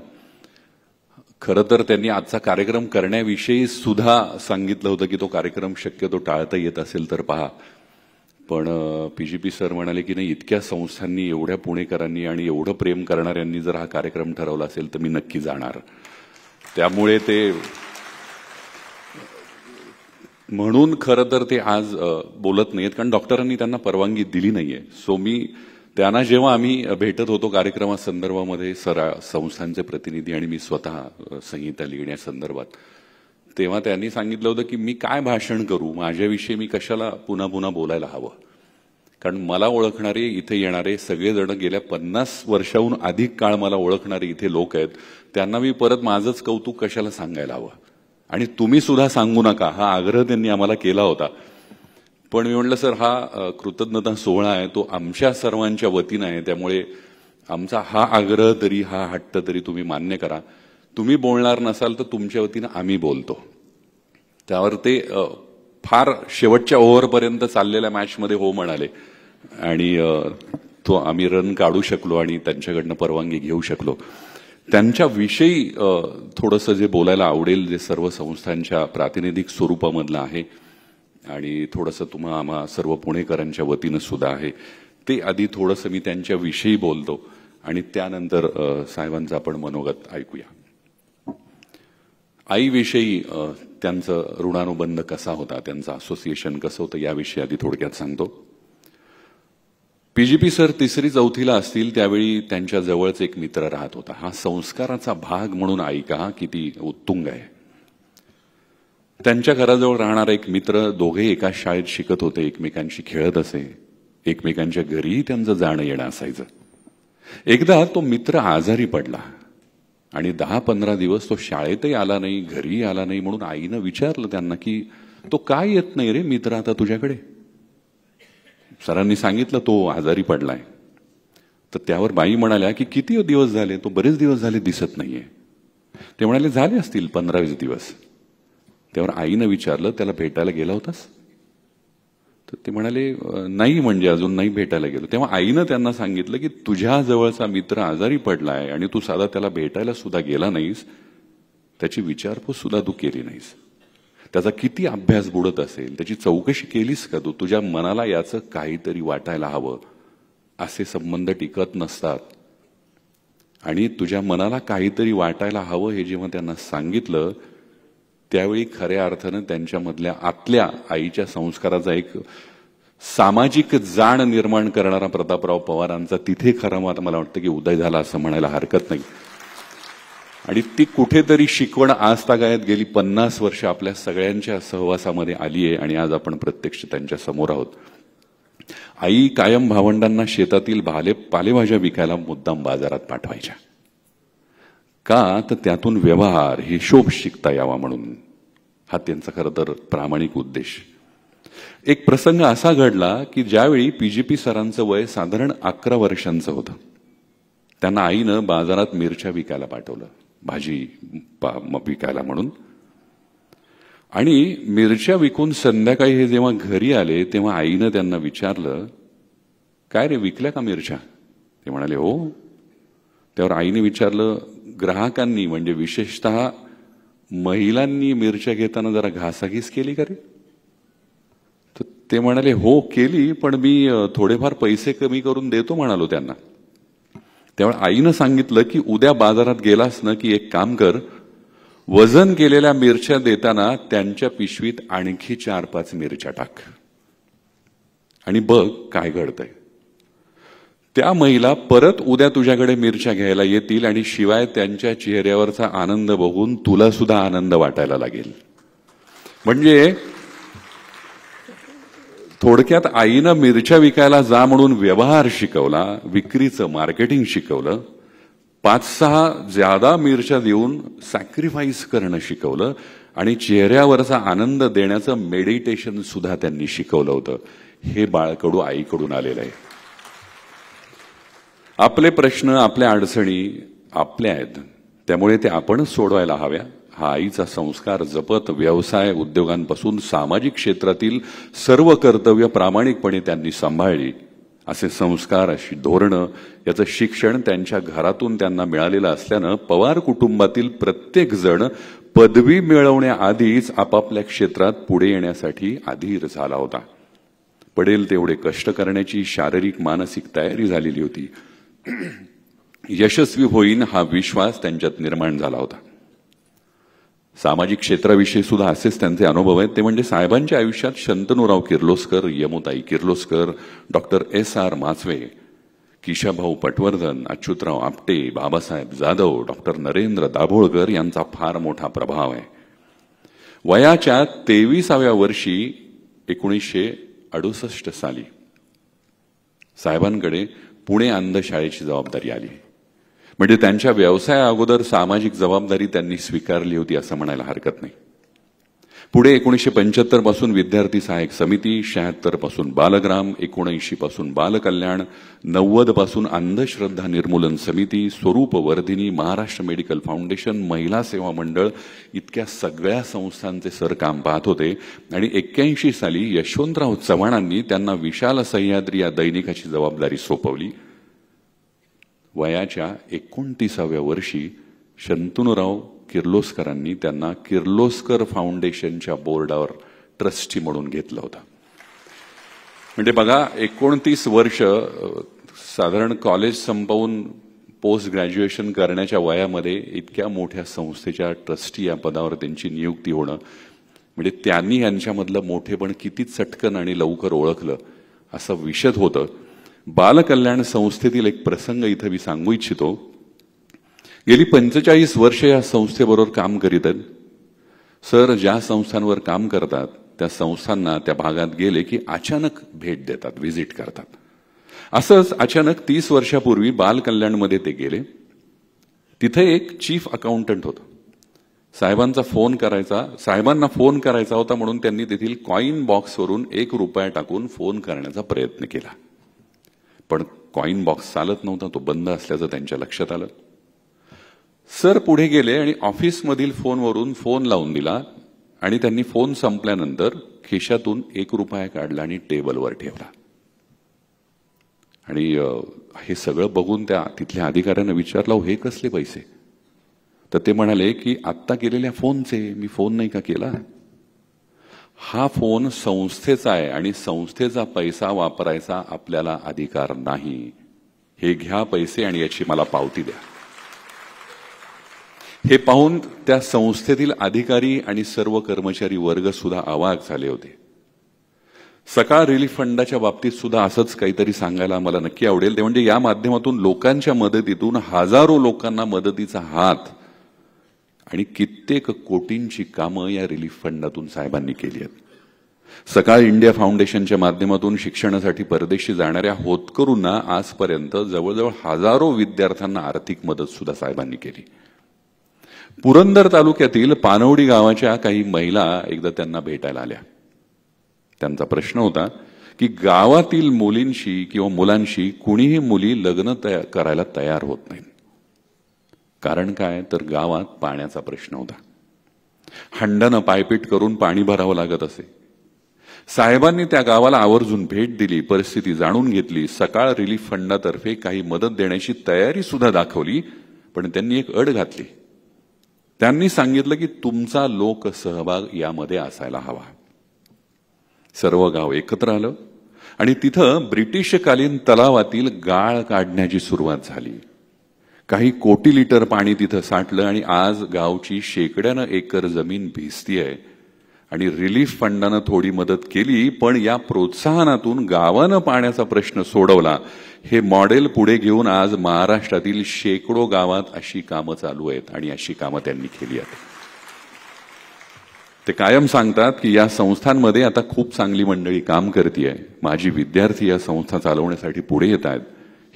खरं तर त्यांनी आजचा कार्यक्रम करण्याविषयी सुद्धा सांगितलं होतं की तो कार्यक्रम शक्यतो टाळता येत असेल तर पहा पण पी पी सर म्हणाले की नाही इतक्या संस्थांनी एवढ्या पुणेकरांनी आणि एवढं प्रेम करणाऱ्यांनी जर हा कार्यक्रम ठरवला असेल तर मी नक्की जाणार त्यामुळे ते म्हणून खरं तर ते आज बोलत नाहीत कारण डॉक्टरांनी त्यांना परवानगी दिली नाहीये सो मी त्यांना जेव्हा आम्ही भेटत होतो कार्यक्रमासंदर्भामध्ये सरा संस्थांचे प्रतिनिधी आणि मी स्वतः संहिता लिहिण्यासंदर्भात तेव्हा त्यांनी सांगितलं होतं की मी काय भाषण करू माझ्याविषयी मी कशाला पुन्हा पुन्हा बोलायला हवं कारण मला ओळखणारे इथे येणारे सगळेजण गेल्या पन्नास वर्षाहून अधिक काळ मला ओळखणारे इथे लोक आहेत त्यांना मी परत माझंच कौतुक कशाला सांगायला हवं आणि तुम्ही सुद्धा सांगू नका हा आग्रह त्यांनी आम्हाला केला होता पण मी म्हटलं सर हा कृतज्ञता सोहळा आहे तो आमच्या सर्वांच्या वतीनं आहे त्यामुळे आमचा हा आग्रह तरी हा हट्ट तरी तुम्ही मान्य करा तुम्ही बोलणार नसाल तर तुमच्या वतीनं आम्ही बोलतो त्यावर ते फार शेवटच्या ओव्हरपर्यंत चाललेल्या मॅचमध्ये हो म्हणाले आणि तो आम्ही रन काढू शकलो आणि त्यांच्याकडनं परवानगी घेऊ शकलो त्यांच्याविषयी थोडंसं जे बोलायला आवडेल जे सर्व संस्थांच्या प्रातिनिधिक स्वरूपामधलं आहे आणि थोडंसं तुम्हा आम्हा सर्व पुणेकरांच्या वतीनं सुद्धा आहे ते आधी थोडंसं मी त्यांच्याविषयी बोलतो आणि त्यानंतर साहेबांचं आपण मनोगत ऐकूया आईविषयी त्यांचं ऋणानुबंध कसा होता त्यांचं असोसिएशन कसं होतं याविषयी आधी थोडक्यात सांगतो पीजीपी सर तिसरी चौथीला असतील त्यावेळी त्यांच्या जवळच एक मित्र राहत होता हा संस्काराचा भाग म्हणून ऐका किती उत्तुंग आहे त्यांच्या घराजवळ राहणारा एक मित्र दोघे एका शाळेत शिकत होते एकमेकांशी खेळत असे एकमेकांच्या घरीही त्यांचं जाणं येणं असायचं एकदा तो मित्र आजारी पडला आणि दहा पंधरा दिवस तो शाळेतही आला नाही घरीही आला नाही म्हणून आईनं विचारलं त्यांना की तो काय येत नाही रे मित्र आता तुझ्याकडे सरांनी सांगितलं तो आजारी पडलाय तर त्यावर बाई म्हणाल्या की किती दिवस झाले तो बरेच दिवस झाले दिसत नाहीये ते म्हणाले झाले असतील पंधरावीस दिवस त्यावर आईनं विचारलं त्याला भेटायला गेला होतास तर ते म्हणाले नाही म्हणजे अजून नाही भेटायला गेलो तेव्हा आईनं त्यांना सांगितलं की तुझ्या जवळचा मित्र आजारी पडलाय आणि तू साधा त्याला भेटायला सुद्धा गेला नाहीस त्याची विचारपूस सुद्धा तू केली नाहीस त्याचा किती अभ्यास बुडत असेल त्याची चौकशी केलीस का तू तुझ्या मनाला याचं काहीतरी वाटायला हवं असे संबंध टिकत नसतात आणि तुझ्या मनाला काहीतरी वाटायला हवं हे जेव्हा त्यांना सांगितलं त्यावेळी खऱ्या अर्थानं त्यांच्यामधल्या आतल्या आईच्या संस्काराचा एक सामाजिक जाण निर्माण करणारा प्रतापराव पवारांचा तिथे खरा मला वाटतं की उदय झाला असं म्हणायला हरकत नाही आणि ती कुठेतरी शिकवण आज तागायत गेली पन्नास वर्ष आपल्या सगळ्यांच्या सहवासामध्ये आली आहे आणि आज आपण प्रत्यक्ष त्यांच्या समोर आहोत आई कायम भावंडांना शेतातील भाले पालेभाज्या विकायला मुद्दाम बाजारात पाठवायच्या का तर त्यातून व्यवहार हिशोब शिकता यावा म्हणून हा त्यांचा खरं तर प्रामाणिक उद्देश एक प्रसंग असा घडला की ज्यावेळी पीजीपी सरांचं वय साधारण अकरा वर्षांचं होतं त्यांना आईनं बाजारात मिरच्या विकायला पाठवलं भाजी पा पिकायला म्हणून आणि मिरच्या विकून संध्याकाळी हे जेव्हा घरी आले तेव्हा आईनं त्यांना विचारलं काय रे विकल्या का मिरच्या ते म्हणाले हो त्यावर आईने विचारलं ग्राहकांनी म्हणजे विशेषत महिलांनी मिरच्या घेताना जरा घासाघीस केली का रे तर ते म्हणाले हो केली पण मी थोडेफार पैसे कमी करून देतो म्हणालो त्यांना त्यामुळे आईनं सांगितलं की उद्या बाजारात गेलास ना की एक काम कर वजन केलेल्या मिरच्या देताना त्यांच्या पिशवीत आणखी चार पाच मिरच्या टाक आणि बघ काय घडतंय त्या महिला परत उद्या तुझ्याकडे मिरच्या घ्यायला येतील आणि शिवाय त्यांच्या चेहऱ्यावरचा आनंद बघून तुला सुद्धा आनंद वाटायला लागेल म्हणजे थोडक्यात आईनं मिरच्या विकायला जा म्हणून व्यवहार शिकवला विक्रीचं मार्केटिंग शिकवलं पाच सहा ज्यादा मिरच्या देऊन सॅक्रिफाईस करणं शिकवलं आणि चेहऱ्यावरचा आनंद देण्याचं मेडिटेशन सुद्धा त्यांनी शिकवलं होतं हे बाळकडू आईकडून आलेलं आहे आपले प्रश्न आपल्या अडचणी आपल्या आहेत त्यामुळे ते आपण सोडवायला हव्या हा आईचा संस्कार जपत व्यवसाय उद्योगांपासून सामाजिक क्षेत्रातील सर्व कर्तव्य प्रामाणिकपणे त्यांनी सांभाळली असे संस्कार अशी धोरणं याचं शिक्षण त्यांच्या घरातून त्यांना मिळालेलं असल्यानं पवार कुटुंबातील प्रत्येकजण पदवी मिळवण्याआधीच आपापल्या क्षेत्रात पुढे येण्यासाठी आधीर झाला होता पडेल तेवढे कष्ट करण्याची शारीरिक मानसिक तयारी झालेली होती यशस्वी होईन हा विश्वास त्यांच्यात निर्माण झाला होता सामाजिक क्षेत्राविषयी सुद्धा असेच त्यांचे अनुभव आहेत ते म्हणजे साहेबांच्या आयुष्यात Shantanurao Kirloskar Yamutai Kirloskar doctor S R Machwe Kishabhau Patwardhan Achyutrao Apte Babasaheb Jadhav doctor Narendra Dabholkar यांचा फार मोठा प्रभाव आहे वयाच्या तेविसाव्या वर्षी एकोणीसशे अडुसष्ट साली साहेबांकडे पुणे अंधशाळेची जबाबदारी आली म्हणजे त्यांच्या व्यवसाया अगोदर सामाजिक जबाबदारी त्यांनी स्वीकारली होती असं म्हणायला हरकत नाही पुढे एकोणीसशे पंच्याहत्तर पासून विद्यार्थी सहाय्यक समिती शहात्तर पासून बालग्राम एकोणऐंशी पासून बालकल्याण नव्वद पासून अंधश्रद्धा निर्मूलन समिती स्वरूप वर्धिनी महाराष्ट्र मेडिकल फाउंडेशन महिला सेवा मंडळ इतक्या सगळ्या संस्थांचे सर काम पाहत होते आणि एक्क्याऐंशी साली यशवंतराव चव्हाणांनी त्यांना विशाल सह्याद्री या दैनिकाची जबाबदारी सोपवली वयाच्या एकोणतीसाव्या वर्षी शंतनुराव किर्लोस्करांनी त्यांना किर्लोस्कर फाउंडेशनच्या बोर्डावर ट्रस्टी म्हणून घेतलं होता म्हणजे बघा एकोणतीस वर्ष साधारण कॉलेज संपवून पोस्ट ग्रॅज्युएशन करण्याच्या वयामध्ये इतक्या मोठ्या संस्थेच्या ट्रस्टी या पदावर त्यांची नियुक्ती होणं म्हणजे त्यांनी यांच्यामधलं मोठेपण किती चटकन आणि लवकर ओळखलं असं विशद होतं बालकल्याण संस्थेतील एक प्रसंग इथं मी सांगू इच्छितो गेली पंचेचाळीस वर्ष या संस्थेबरोबर काम करीत आहेत सर ज्या संस्थांवर काम करतात त्या संस्थांना त्या भागात गेले की अचानक भेट देतात व्हिजिट करतात असंच अचानक तीस वर्षापूर्वी बालकल्याणमध्ये ते गेले तिथे एक चीफ अकाउंटंट होता साहेबांचा फोन करायचा साहेबांना फोन करायचा होता म्हणून त्यांनी तेथील कॉईन बॉक्सवरून एक रुपया टाकून फोन करण्याचा प्रयत्न केला पण कॉईन बॉक्स चालत नव्हता तो बंद असल्याचं त्यांच्या लक्षात आलं सर पुढे गेले आणि ऑफिसमधील फोनवरून फोन लावून दिला आणि त्यांनी फोन संपल्यानंतर खिशातून एक रुपया काढला आणि टेबलवर ठेवला आणि हे सगळं बघून त्या तिथल्या अधिकाऱ्यानं विचारलं हे कसले पैसे तर ते म्हणाले की आत्ता केलेल्या फोनचे मी फोन नाही का केला हा फोन संस्थेचा आहे आणि संस्थेचा पैसा वापरायचा आपल्याला अधिकार नाही हे घ्या पैसे आणि याची मला पावती द्या हे पाहून त्या संस्थेतील अधिकारी आणि सर्व कर्मचारी वर्ग सुद्धा आवाक झाले होते सकाळ रिलीफ फंडाच्या बाबतीत सुद्धा असंच काहीतरी सांगायला मला नक्की आवडेल ते म्हणजे या माध्यमातून लोकांच्या मदतीतून हजारो लोकांना मदतीचा हात आणि कित्येक कोटींची कामं या रिलीफ फंडातून साहेबांनी केली आहेत सकाळ इंडिया फाउंडेशनच्या माध्यमातून शिक्षणासाठी परदेशी जाणाऱ्या होतकरूंना आजपर्यंत जवळजवळ हजारो विद्यार्थ्यांना आर्थिक मदत सुद्धा साहेबांनी केली पुरंदर तालुक्यातील पानवडी गावाच्या काही महिला एकदा त्यांना भेटायला आल्या त्यांचा प्रश्न होता की गावातील मुलींशी किंवा मुलांशी कुणीही मुली लग्न तया करायला तयार होत नाहीत कारण काय तर गावात पाण्याचा प्रश्न होता हंडानं पायपीट करून पाणी भरावं लागत असे साहेबांनी त्या गावाला आवर्जून भेट दिली परिस्थिती जाणून घेतली सकाळ रिलीफ फंडातर्फे काही मदत देण्याची तयारी सुद्धा दाखवली पण त्यांनी एक अड घातली त्यांनी सांगितलं की तुमचा लोकसहभाग यामध्ये असायला हवा सर्व गाव एकत्र आलं आणि तिथं ब्रिटिशकालीन तलावातील गाळ काढण्याची सुरुवात झाली काही कोटी लिटर पाणी तिथं साठलं आणि आज गावची शेकड्यानं एकर जमीन भिजती आहे आणि रिलीफ फंडानं थोडी मदत केली पण या प्रोत्साहनातून गावानं पाण्याचा प्रश्न सोडवला हे मॉडेल पुढे घेऊन आज महाराष्ट्रातील शेकडो गावात अशी कामं चालू आहेत आणि अशी कामं त्यांनी केली आहेत ते कायम सांगतात की या संस्थांमध्ये आता खूप चांगली मंडळी काम करते आहे माझी विद्यार्थी या संस्था चालवण्यासाठी पुढे येत आहेत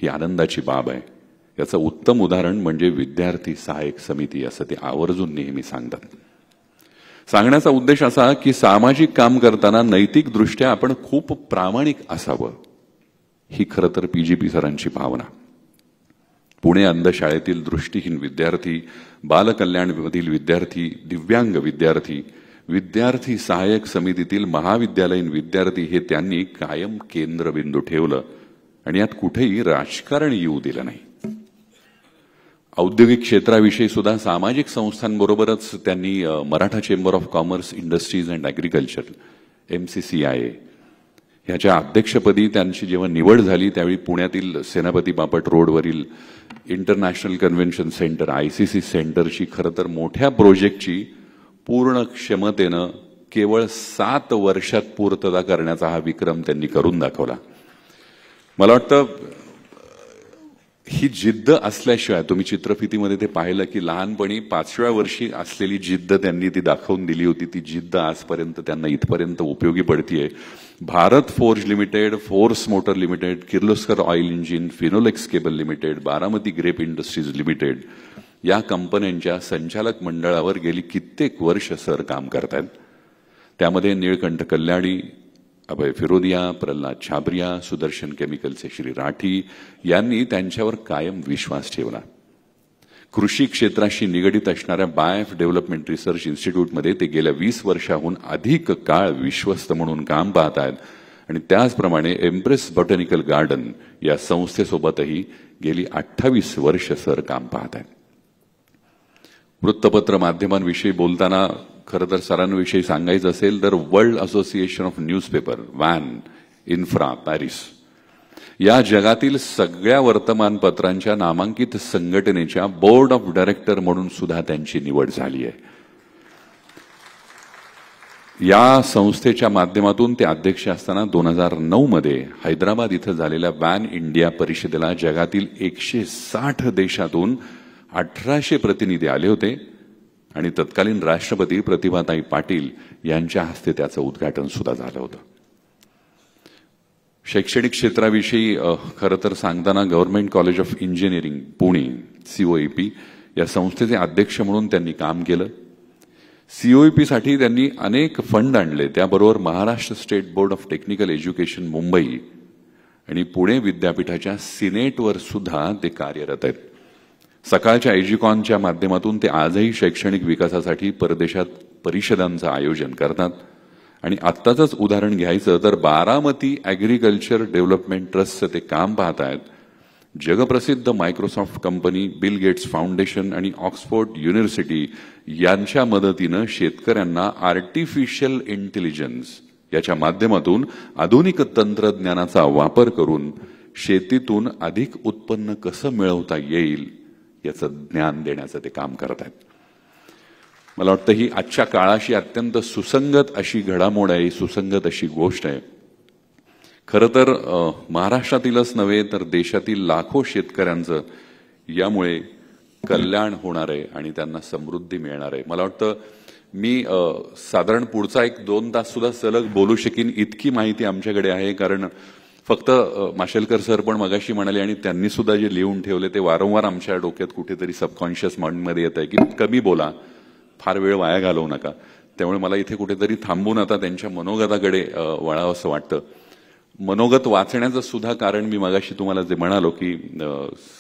ही आनंदाची बाब आहे याचं उत्तम उदाहरण म्हणजे विद्यार्थी सहाय्यक समिती असं ते आवर्जून नेहमी सांगतात सांगण्याचा उद्देश असा की सामाजिक काम करताना नैतिकदृष्ट्या आपण खूप प्रामाणिक असावं ही खरं तर पीजीपी सरांची भावना पुणे अंधशाळेतील दृष्टीहीन विद्यार्थी बालकल्याणमधील विद्यार्थी दिव्यांग विद्यार्थी विद्यार्थी सहाय्यक समितीतील महाविद्यालयीन विद्यार्थी हे त्यांनी कायम केंद्रबिंदू ठेवलं आणि यात कुठेही राजकारण येऊ दिलं नाही औद्योगिक क्षेत्राविषयी सुद्धा सामाजिक संस्थांबरोबरच त्यांनी Maratha chamber of commerce industries and agriculture M C C I ह्याच्या अध्यक्षपदी त्यांची जेव्हा निवड झाली त्यावेळी पुण्यातील सेनापती बापट रोडवरील international convention centre I C C सेंटरची खरं तर मोठ्या प्रोजेक्टची पूर्ण क्षमतेनं केवळ सात वर्षात पूर्तता करण्याचा हा विक्रम त्यांनी करून दाखवला मला वाटतं ही जिद्द असल्याशिवाय तुम्ही चित्रफितीमध्ये ते पाहिलं की लहानपणी पाचव्या वर्षी असलेली जिद्द त्यांनी ती दाखवून दिली होती ती जिद्द आजपर्यंत त्यांना इथपर्यंत उपयोगी पडतीये Bharat forge limited force motor limited Kirloskar oil engine Finolex cable limited Baramati grape industries limited या कंपन्यांच्या संचालक मंडळावर गेली कित्येक वर्ष सर काम करत त्यामध्ये निळकंठ कल्याणी अभय फिरोदिया प्रल्हाद छाबरिया सुदर्शन केमिकलचे श्री राठी यांनी त्यांच्यावर कायम विश्वास ठेवला कृषी क्षेत्राशी निगडीत असणाऱ्या बायफ डेव्हलपमेंट रिसर्च इन्स्टिट्यूटमध्ये ते गेल्या वीस वर्षाहून अधिक काळ विश्वस्त म्हणून काम पाहत आहेत आणि त्याचप्रमाणे एम्प्रेस बॉटनिकल गार्डन या संस्थेसोबतही गेली अठ्ठावीस वर्ष सर काम पाहत आहेत वृत्तपत्र माध्यमांविषयी बोलताना खरं तर सरांविषयी सांगायचं असेल तर वर्ल्ड असोसिएशन ऑफ न्यूजपेपर वॅन इन्फ्रा पॅरिस या जगातील सगळ्या वर्तमानपत्रांच्या नामांकित संघटनेच्या बोर्ड ऑफ डायरेक्टर म्हणून सुद्धा त्यांची निवड झाली आहे या संस्थेच्या माध्यमातून ते अध्यक्ष असताना दोन हजार नऊ मध्ये हैदराबाद इथं झालेल्या वॅन इंडिया परिषदेला जगातील एकशे साठ देशातून अठराशे प्रतिनिधी आले होते आणि तत्कालीन राष्ट्रपती प्रतिभाताई पाटील यांच्या हस्ते त्याचं उद्घाटन सुद्धा झालं होतं शैक्षणिक क्षेत्राविषयी खरं तर सांगताना government college of engineering Pune COEP या संस्थेचे अध्यक्ष म्हणून त्यांनी काम केलं सीओईपीसाठी त्यांनी अनेक फंड आणले त्याबरोबर Maharashtra state board of technical education Mumbai आणि पुणे विद्यापीठाच्या सिनेटवर सुद्धा ते कार्यरत आहेत सकाळच्या एजीकॉनच्या माध्यमातून ते आजही शैक्षणिक विकासासाठी परदेशात परिषदांचं आयोजन करतात आणि आत्ताचंच उदाहरण घ्यायचं तर बारामती ॲग्रिकल्चर डेव्हलपमेंट ट्रस्टचं ते काम पाहत आहेत जगप्रसिद्ध Microsoft company Bill Gates foundation आणि ऑक्सफोर्ड युनिव्हर्सिटी यांच्या मदतीनं शेतकऱ्यांना आर्टिफिशियल इंटेलिजन्स याच्या माध्यमातून आधुनिक तंत्रज्ञानाचा वापर करून शेतीतून अधिक उत्पन्न कसं मिळवता येईल याचं ज्ञान देण्याचं ते काम करत आहेत मला वाटतं ही आजच्या काळाशी अत्यंत सुसंगत अशी घडामोड आहे सुसंगत अशी गोष्ट आहे खर तर महाराष्ट्रातीलच नव्हे तर देशातील लाखो शेतकऱ्यांचं यामुळे कल्याण होणार आहे आणि त्यांना समृद्धी मिळणार आहे मला वाटतं मी साधारण पुढचा एक दोन तास सुद्धा सलग बोलू शकेन इतकी माहिती आमच्याकडे आहे कारण फक्त माशेलकर सर पण मगाशी म्हणाले आणि त्यांनी सुद्धा जे लिहून ठेवले ते वारंवार आमच्या डोक्यात कुठेतरी सबकॉन्शियस माइंडमध्ये येत आहे की कमी बोला फार वेळ वाया घालवू नका त्यामुळे मला इथे कुठेतरी थांबून आता त्यांच्या मनोगताकडे वळावं असं वाटतं मनोगत वाचण्याचं सुद्धा कारण मी मगाशी तुम्हाला जे म्हणालो की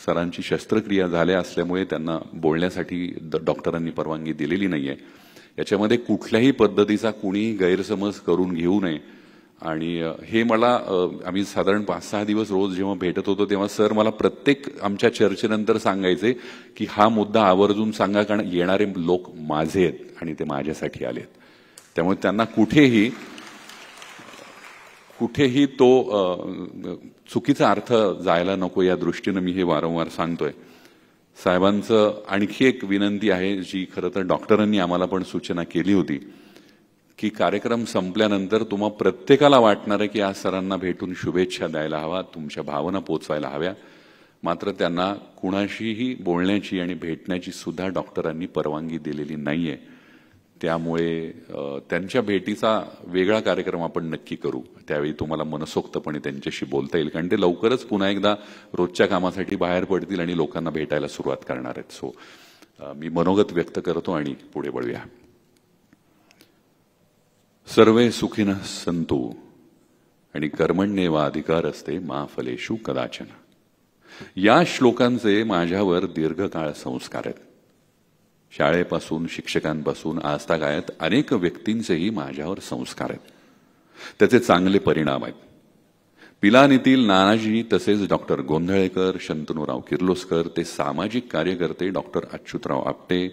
सरांची शस्त्रक्रिया झाल्या असल्यामुळे त्यांना बोलण्यासाठी डॉक्टरांनी परवानगी दिलेली नाहीये याच्यामध्ये कुठल्याही पद्धतीचा कुणीही गैरसमज करून घेऊ नये आणि हे मला आम्ही साधारण पाच सहा दिवस रोज जेव्हा भेटत होतो तेव्हा सर मला प्रत्येक आमच्या चर्चेनंतर सांगायचे की हा मुद्दा आवर्जून सांगा कारण येणारे लोक माझे आहेत आणि ते माझ्यासाठी आले आहेत त्यामुळे त्यांना कुठेही कुठेही तो चुकीचा अर्थ जायला नको या दृष्टीनं मी हे वारंवार सांगतोय साहेबांचं आणखी एक विनंती आहे जी खरं तर डॉक्टरांनी आम्हाला पण सूचना केली होती की कार्यक्रम संपल्यानंतर तुम्हा प्रत्येकाला वाटणार आहे की आज सरांना भेटून शुभेच्छा द्यायला हवा तुमच्या भावना पोचवायला हव्या मात्र त्यांना कुणाशीही बोलण्याची आणि भेटण्याची सुद्धा डॉक्टरांनी परवानगी दिलेली नाही आहे त्यामुळे त्यांच्या भेटीचा वेगळा कार्यक्रम आपण नक्की करू त्यावेळी तुम्हाला मनसोक्तपणे त्यांच्याशी बोलता येईल कारण ते लवकरच पुन्हा एकदा रोजच्या कामासाठी बाहेर पडतील आणि लोकांना भेटायला सुरुवात करणार आहेत सो मी मनोगत व्यक्त करतो आणि पुढे वळूया सर्वे सुखिन संतो आणि कर्मण्येवा अधिकार असते मा फलेशू कदाचन या श्लोकांचे माझ्यावर दीर्घकाळ संस्कार आहेत शाळेपासून शिक्षकांपासून आजतागायत अनेक व्यक्तींचेही माझ्यावर संस्कार आहेत त्याचे चांगले परिणाम आहेत पिलानीतील नानाजी तसेच डॉक्टर गोंधळेकर शंतनुराव किर्लोस्कर ते सामाजिक कार्यकर्ते डॉक्टर अच्युतराव आपटे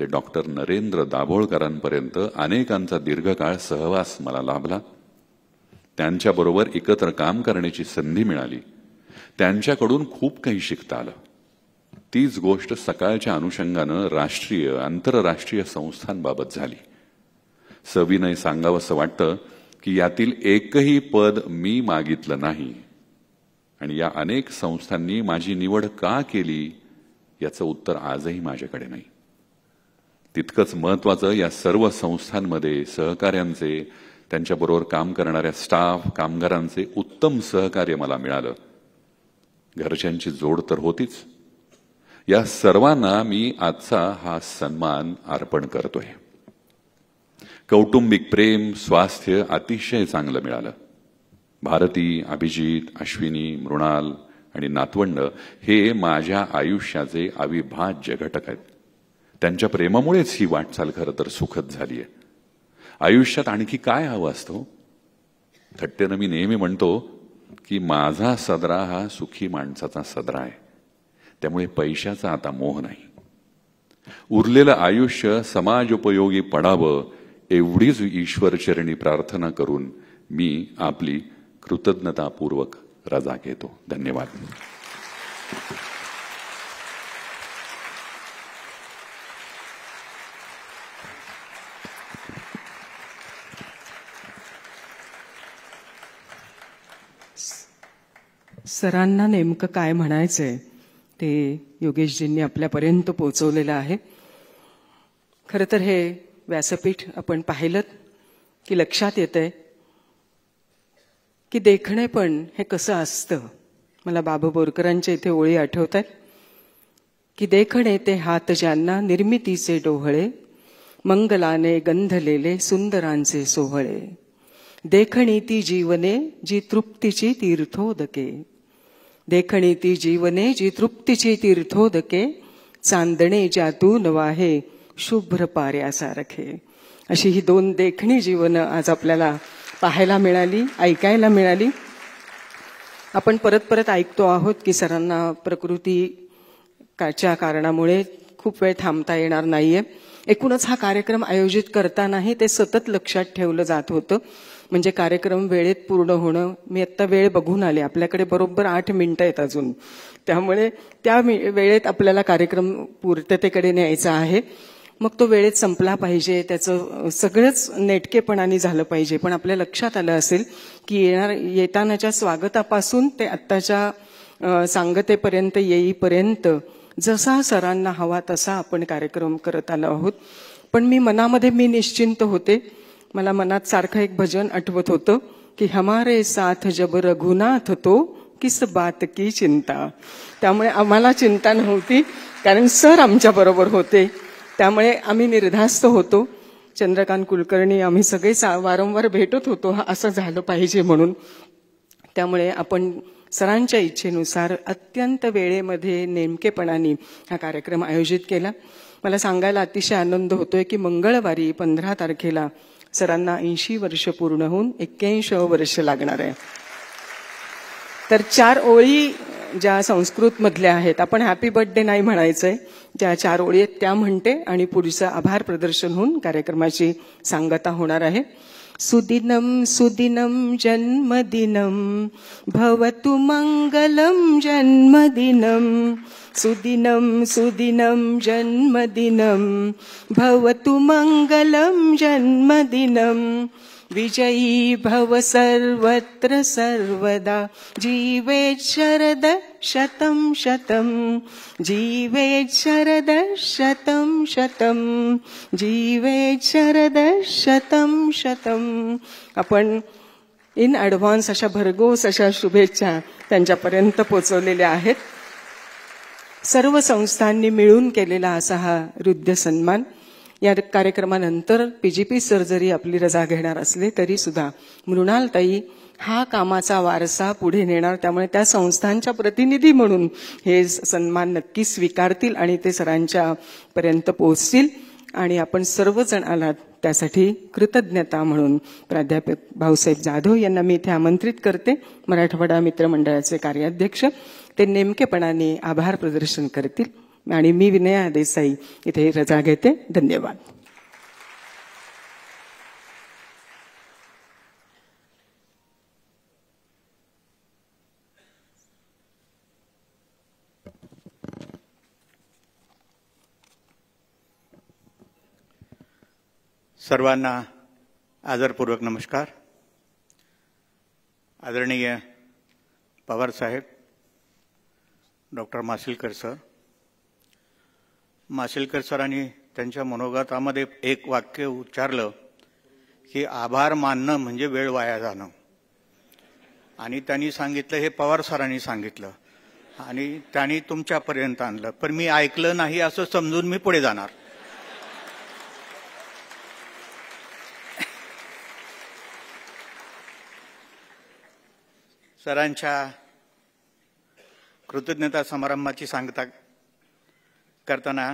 ते डॉक्टर नरेंद्र दाभोळकरांपर्यंत अनेकांचा दीर्घकाळ सहवास मला लाभला त्यांच्याबरोबर एकत्र काम करण्याची संधी मिळाली त्यांच्याकडून खूप काही शिकता आलं तीच गोष्ट सकाळच्या अनुषंगानं राष्ट्रीय आंतरराष्ट्रीय संस्थांबाबत झाली सविनय असं वाटतं की यातील एकही पद मी मागितलं नाही आणि या अनेक संस्थांनी माझी निवड का केली याचं उत्तर आजही माझ्याकडे नाही तितकंच महत्वाचं या सर्व संस्थांमध्ये सहकाऱ्यांचे त्यांच्याबरोबर काम करणाऱ्या स्टाफ कामगारांचे उत्तम सहकार्य मला मिळालं घरच्यांची जोड तर होतीच या सर्वांना मी आजचा हा सन्मान अर्पण करतोय कौटुंबिक प्रेम स्वास्थ्य अतिशय चांगलं मिळालं भारती अभिजित अश्विनी मृणाल आणि नातवंड हे माझ्या आयुष्याचे अविभाज्य घटक आहेत त्यांच्या प्रेमामुळेच ही वाटचाल खरं तर सुखद झाली आहे आयुष्यात आणखी काय हवं असतो हो? थट्टेनं मी नेहमी म्हणतो की माझा सदरा हा सुखी माणसाचा सदरा आहे त्यामुळे पैशाचा आता मोह नाही उरलेलं आयुष्य समाजोपयोगी पडावं एवढीच ईश्वर चरणी प्रार्थना करून मी आपली कृतज्ञतापूर्वक रजा घेतो धन्यवाद सरांना नेमकं काय म्हणायचंय ते योगेशजींनी आपल्यापर्यंत पोहोचवलेलं आहे खरं तर हे व्यासपीठ आपण पाहिलं की लक्षात येतंय की देखणे पण हे कसं असतं मला बाबा बोरकरांच्या इथे ओळी आठवत आहेत की देखणे ते हात ज्यांना निर्मितीचे डोहळे मंगलाने गंधलेले सुंदरांचे सोहळे देखणी ती जीवने जी तृप्तीची तीर्थोदके देखणी ती जीवने जी तृप्तीची तीर्थोदके चांदणे ज्यातून वाहे शुभ्र पाऱ्यासारखे अशी ही दोन देखणी जीवन आज आपल्याला पाहायला मिळाली ऐकायला मिळाली आपण परत परत ऐकतो आहोत की सरांना प्रकृती काच्या कारणामुळे खूप वेळ थांबता येणार नाहीये एकूणच हा कार्यक्रम आयोजित करतानाही ते सतत लक्षात ठेवलं जात होतं म्हणजे कार्यक्रम वेळेत पूर्ण होणं मी आत्ता वेळ बघून आले आपल्याकडे बरोबर आठ मिनिटं आहेत अजून त्यामुळे त्या वेळेत आपल्याला कार्यक्रम पूर्ततेकडे न्यायचा आहे मग तो वेळेत संपला पाहिजे त्याचं सगळंच नेटकेपणाने झालं पाहिजे पण आपल्या लक्षात आलं असेल की येणार येतानाच्या स्वागतापासून ते आत्ताच्या सांगतेपर्यंत येईपर्यंत जसा सरांना हवा तसा आपण कार्यक्रम करत आलो आहोत पण मी मनामध्ये मी निश्चिंत होते मला मनात सारखं एक भजन आठवत होतं की हमारे साथ जब रघुनाथ तो किस बात की चिंता त्यामुळे आम्हाला चिंता नव्हती कारण सर आमच्या बरोबर होते त्यामुळे आम्ही निर्धास्त होतो चंद्रकांत कुलकर्णी आम्ही सगळे वारंवार भेटत होतो असं झालं पाहिजे म्हणून त्यामुळे आपण सरांच्या इच्छेनुसार अत्यंत वेळेमध्ये नेमकेपणाने हा कार्यक्रम आयोजित केला मला सांगायला अतिशय आनंद होतोय की मंगळवारी पंधरा तारखेला सरांना ऐंशी वर्ष पूर्ण होऊन एक्क्याऐंशी वर्ष लागणार आहे तर चार ओळी ज्या संस्कृतमधल्या आहेत आपण हॅपी बर्थडे नाही म्हणायचंय ज्या चार ओळी आहेत त्या म्हणते आणि पुढचं आभार प्रदर्शन होऊन कार्यक्रमाची सांगता होणार आहे सुदिनम सुदिनम जन्मदिनम भवतु मंगलम जन्मदिनम सुदिनम सुदिनम जन्मदिनम भवतु मंगलम जन्मदिनम विजयी भव सर्वत्र सर्वदा जीवे शरद शतम शतम जीवे शरद शतम शतम जीवे शरद शतम शतम आपण इन ॲडव्हान्स अशा भरघोस अशा शुभेच्छा त्यांच्यापर्यंत पोचवलेल्या आहेत सर्व संस्थांनी मिळून केलेला असा हा हृदय सन्मान या कार्यक्रमानंतर पी जी पी सर जरी आपली रजा घेणार असले तरी सुद्धा मृणालताई हा कामाचा वारसा पुढे नेणार त्यामुळे त्या संस्थांच्या प्रतिनिधी म्हणून हे सन्मान नक्की स्वीकारतील आणि ते सरांच्या पर्यंत पोहोचतील आणि आपण सर्वजण आलात त्यासाठी कृतज्ञता म्हणून प्राध्यापक भाऊसाहेब जाधव यांना मी इथे आमंत्रित करते मराठवाडा मित्रमंडळाचे कार्याध्यक्ष ते नेमकेपणाने आभार प्रदर्शन करतील आणि मी विनया देसाई इथे रजा घेते धन्यवाद सर्वांना आदरपूर्वक नमस्कार आदरणीय पवार साहेब डॉक्टर मासिलकर सर माशेलकर सरांनी त्यांच्या मनोगतामध्ये एक वाक्य उच्चारलं की आभार मानणं म्हणजे वेळ वाया जाणं आणि त्यांनी सांगितलं हे पवार सरांनी सांगितलं आणि त्यांनी तुमच्यापर्यंत आणलं पण मी ऐकलं नाही असं समजून मी पुढे जाणार सरांच्या कृतज्ञता समारंभाची सांगता करताना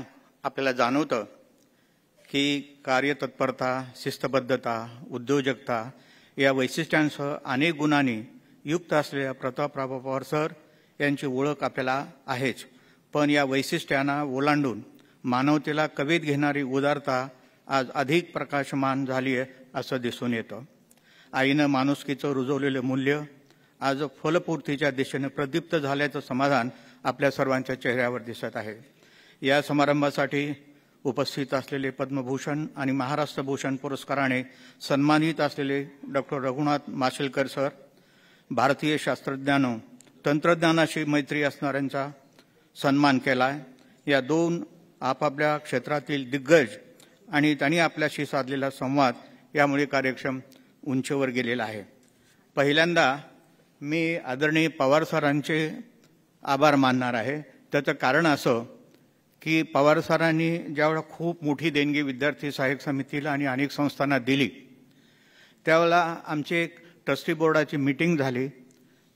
आपल्याला जाणवतं की कार्यतत्परता शिस्तबद्धता उद्योजकता या वैशिष्ट्यांसह अनेक गुणांनी युक्त असलेल्या प्रतापराव पवार सर यांची ओळख आपल्याला आहेच पण या वैशिष्ट्यांना ओलांडून मानवतेला कवेत घेणारी उदारता आज अधिक प्रकाशमान झाली आहे असं दिसून येतं आईनं माणुसकीचं रुजवलेलं मूल्य आज फलपूर्तीच्या दिशेनं प्रदीप्त झाल्याचं समाधान आपल्या सर्वांच्या चेहऱ्यावर दिसत आहे या समारंभासाठी उपस्थित असलेले पद्मभूषण आणि महाराष्ट्र भूषण पुरस्काराने सन्मानित असलेले डॉक्टर रघुनाथ माशेलकर सर भारतीय शास्त्रज्ञानं तंत्रज्ञानाशी मैत्री असणाऱ्यांचा सन्मान केला आहे या दोन आपापल्या क्षेत्रातील दिग्गज आणि त्यांनी आपल्याशी साधलेला संवाद यामुळे कार्यक्षम उंचीवर गेलेला आहे पहिल्यांदा मी आदरणीय पवार सरांचे आभार मानणार आहे त्याचं कारण असं की पवार सरांनी ज्यावेळा खूप मोठी देणगी विद्यार्थी सहाय्यक समितीला आणि अनेक संस्थांना दिली त्यावेळेला आमची एक ट्रस्टी बोर्डाची मिटिंग झाली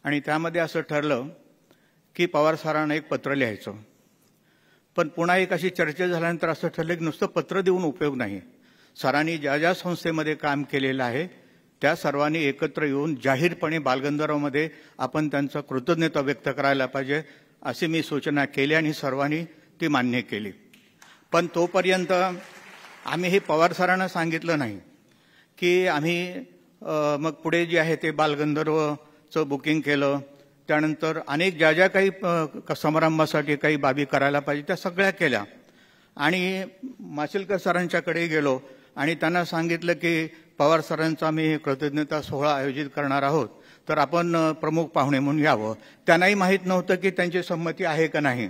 आणि त्यामध्ये असं ठरलं की पवार सरांना एक पत्र लिहायचं पण पुन्हा एक अशी चर्चा झाल्यानंतर असं ठरलं की नुसतं पत्र देऊन उपयोग नाही सरांनी ज्या ज्या संस्थेमध्ये काम केलेलं आहे त्या सर्वांनी एकत्र येऊन जाहीरपणे बालगंधर्वमध्ये आपण त्यांचा कृतज्ञता व्यक्त करायला पाहिजे अशी मी सूचना केली आणि सर्वांनी ती मान्य केली पण तोपर्यंत आम्ही हे पवार सरांना सांगितलं नाही की आम्ही मग पुढे जे आहे ते बालगंधर्वचं बुकिंग केलं त्यानंतर अनेक ज्या ज्या काही समारंभासाठी काही बाबी करायला पाहिजे त्या सगळ्या केल्या आणि माशेलकर सरांच्याकडे गेलो आणि त्यांना सांगितलं की पवार सरांचा आम्ही कृतज्ञता सोहळा आयोजित करणार आहोत तर आपण प्रमुख पाहुणे म्हणून यावं त्यांनाही माहीत नव्हतं की त्यांची संमती आहे का नाही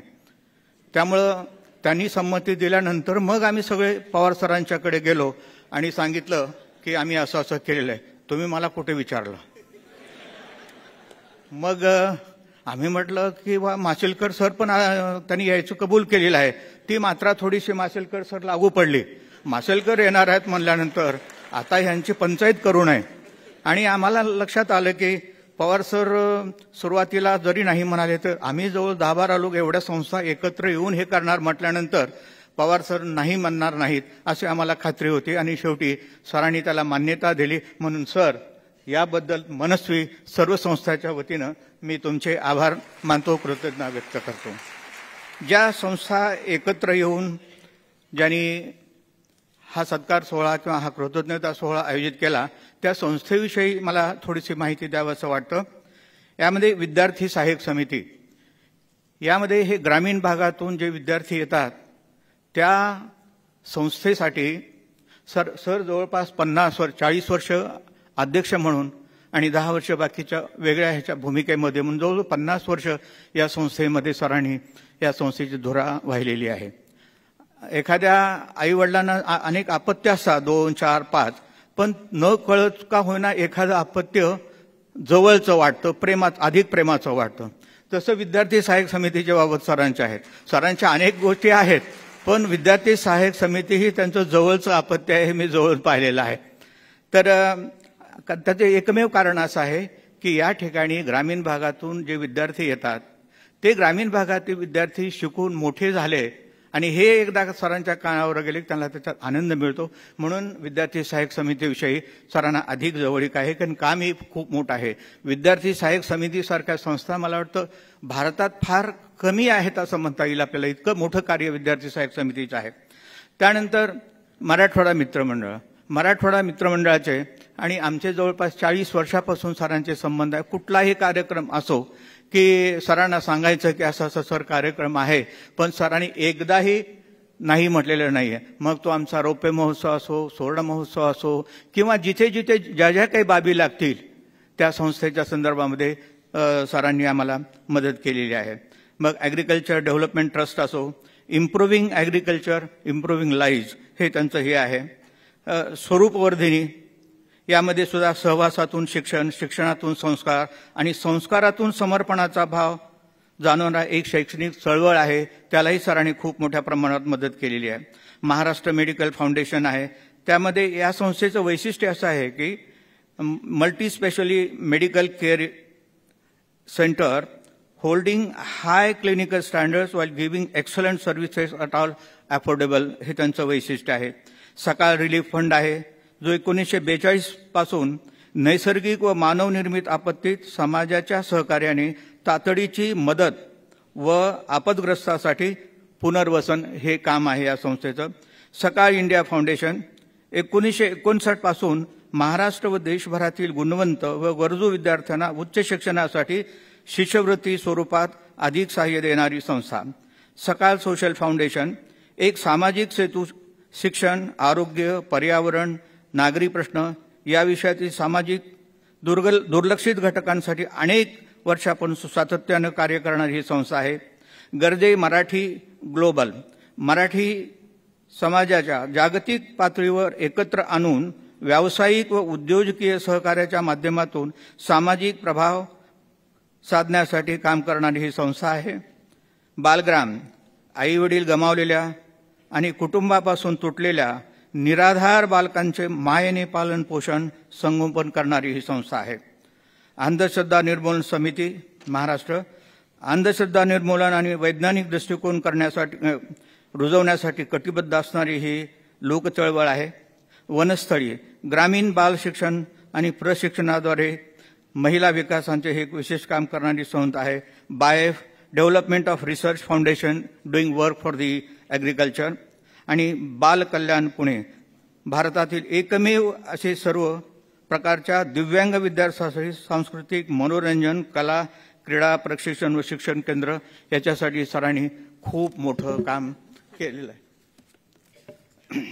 त्यामुळं त्यांनी संमती दिल्यानंतर मग आम्ही सगळे पवार सरांच्याकडे गेलो आणि सांगितलं की आम्ही असं असं केलेलं आहे तुम्ही मला कुठे विचारलं मग आम्ही म्हटलं की वा माशेलकर सर पण त्यांनी यायचं कबूल केलेलं आहे ती मात्रा थोडीशी माशेलकर सर लागू पडली माशेलकर येणार आहेत म्हणल्यानंतर आता ह्यांची पंचायत करू नये आणि आम्हाला लक्षात आलं की पवार सर सुरुवातीला जरी नाही म्हणाले तर आम्ही जवळ दहा बारा लोक एवढ्या संस्था एकत्र येऊन हे करणार म्हटल्यानंतर पवार सर नाही म्हणणार नाहीत असे आम्हाला खात्री होती आणि शेवटी सरांनी त्याला मान्यता दिली म्हणून सर याबद्दल मनस्वी सर्व संस्थांच्या वतीनं मी तुमचे आभार मानतो कृतज्ञता व्यक्त करतो ज्या संस्था एकत्र येऊन ज्यांनी हा सत्कार सोहळा किंवा हा कृतज्ञता सोहळा आयोजित केला त्या संस्थेविषयी मला थोडीशी माहिती द्यावं असं वाटतं यामध्ये विद्यार्थी सहाय्यक समिती यामध्ये हे ग्रामीण भागातून जे विद्यार्थी येतात त्या संस्थेसाठी सर सर जवळपास पन्नास वर चाळीस वर्ष अध्यक्ष म्हणून आणि दहा वर्ष बाकीच्या वेगळ्या ह्याच्या भूमिकेमध्ये म्हणून जवळजवळ पन्नास वर्ष या संस्थेमध्ये सरांनी या संस्थेची धुरा वाहिलेली आहे एखाद्या आईवडिलांना अनेक अपत्य असतात दोन चार पाच पण न कळत का होईना एखादं आपत्य जवळचं वाटतं प्रेमात अधिक प्रेमाचं वाटतं तसं विद्यार्थी सहाय्यक समितीच्या बाबत सरांच्या आहेत सरांच्या अनेक गोष्टी आहेत पण विद्यार्थी सहाय्यक समिती ही त्यांचं जवळचं आपत्य आहे हे मी जवळून पाहिलेलं आहे तर त्याचं एकमेव कारण असं आहे की या ठिकाणी ग्रामीण भागातून जे विद्यार्थी येतात ते ग्रामीण भागातील विद्यार्थी शिकून मोठे झाले आणि हे एकदा सरांच्या कानावर गेले त्यांना त्याच्यात आनंद मिळतो म्हणून विद्यार्थी सहाय्यक समितीविषयी सरांना अधिक जवळीक आहे कारण काम हे खूप मोठं आहे विद्यार्थी सहाय्यक समितीसारख्या संस्था मला वाटतं भारतात फार कमी आहेत असं म्हणता येईल आपल्याला इतकं मोठं कार्य विद्यार्थी सहाय्यक समितीचं आहे त्यानंतर मराठवाडा मित्रमंडळ मराठवाडा मित्रमंडळाचे आणि आमचे जवळपास चाळीस वर्षापासून सरांचे संबंध आहे कुठलाही कार्यक्रम असो की सरांना सांगायचं की असं असं सर कार्यक्रम आहे पण सरांनी एकदाही नाही म्हटलेलं नाही आहे मग तो आमचा रौप्य महोत्सव असो सुवर्ण महोत्सव असो किंवा जिथे जिथे ज्या ज्या काही बाबी लागतील त्या संस्थेच्या संदर्भामध्ये सरांनी आम्हाला मदत केलेली आहे मग ॲग्रिकल्चर डेव्हलपमेंट ट्रस्ट असो इम्प्रुव्हिंग ॲग्रिकल्चर इम्प्रुव्हिंग लाईज हे त्यांचं हे आहे स्वरूपवर्धिनी यामध्ये सुद्धा सहवासातून शिक्षण शिक्षणातून संस्कार आणि संस्कारातून समर्पणाचा भाव जाणवणारा एक शैक्षणिक चळवळ आहे त्यालाही सरांनी खूप मोठ्या प्रमाणात मदत केलेली आहे महाराष्ट्र मेडिकल फाउंडेशन आहे त्यामध्ये या संस्थेचं वैशिष्ट्य असं आहे की multi specialty medical care centre holding high clinical standards while giving excellent services at all affordable हे त्यांचं वैशिष्ट्य आहे सकाळ रिलीफ फंड आहे जो एकोणीसशे बेचाळीस पासून नैसर्गिक व मानवनिर्मित आपत्तीत समाजाच्या सहकार्याने तातडीची मदत व आपदग्रस्तासाठी पुनर्वसन हे काम आहे या संस्थेचं सकाळ इंडिया फाउंडेशन एकोणीसशे एकोणसाठ पासून महाराष्ट्र व देशभरातील गुणवंत व गरजू विद्यार्थ्यांना उच्च शिक्षणासाठी शिष्यवृत्ती स्वरूपात अधिक सहाय्य देणारी संस्था सकाळ सोशल फाउंडेशन एक सामाजिक सेतू शिक्षण आरोग्य पर्यावरण नागरी प्रश्न या विषयातील सामाजिक दुर्गल दुर्लक्षित घटकांसाठी अनेक वर्षापासून सातत्यानं कार्य करणारी ही संस्था आहे गर्दे मराठी ग्लोबल मराठी समाजाच्या जागतिक पातळीवर एकत्र आणून व्यावसायिक व उद्योजकीय सहकार्याच्या माध्यमातून सामाजिक प्रभाव साधण्यासाठी काम करणारी ही संस्था आहे बालग्राम आईवडील गमावलेल्या आणि कुटुंबापासून तुटलेल्या निराधार बालकांचे मायेने पालन पोषण संगोपन करणारी ही संस्था आहे अंधश्रद्धा निर्मूलन समिती महाराष्ट्र अंधश्रद्धा निर्मूलन आणि वैज्ञानिक दृष्टिकोन करण्यासाठी रुजवण्यासाठी कटिबद्ध असणारी ही लोकचळवळ आहे वनस्थळी ग्रामीण बाल शिक्षण आणि प्रशिक्षणाद्वारे महिला विकासांचे हे एक विशेष काम करणारी संस्था आहे BAIF development of research foundation doing work for the agriculture आणि बालकल्याण पुणे भारतातील एकमेव असे सर्व प्रकारच्या दिव्यांग विद्यार्थ्यांसाठी सांस्कृतिक मनोरंजन कला क्रीडा प्रशिक्षण व शिक्षण केंद्र याच्यासाठी सरांनी खूप मोठं काम केलेलं आहे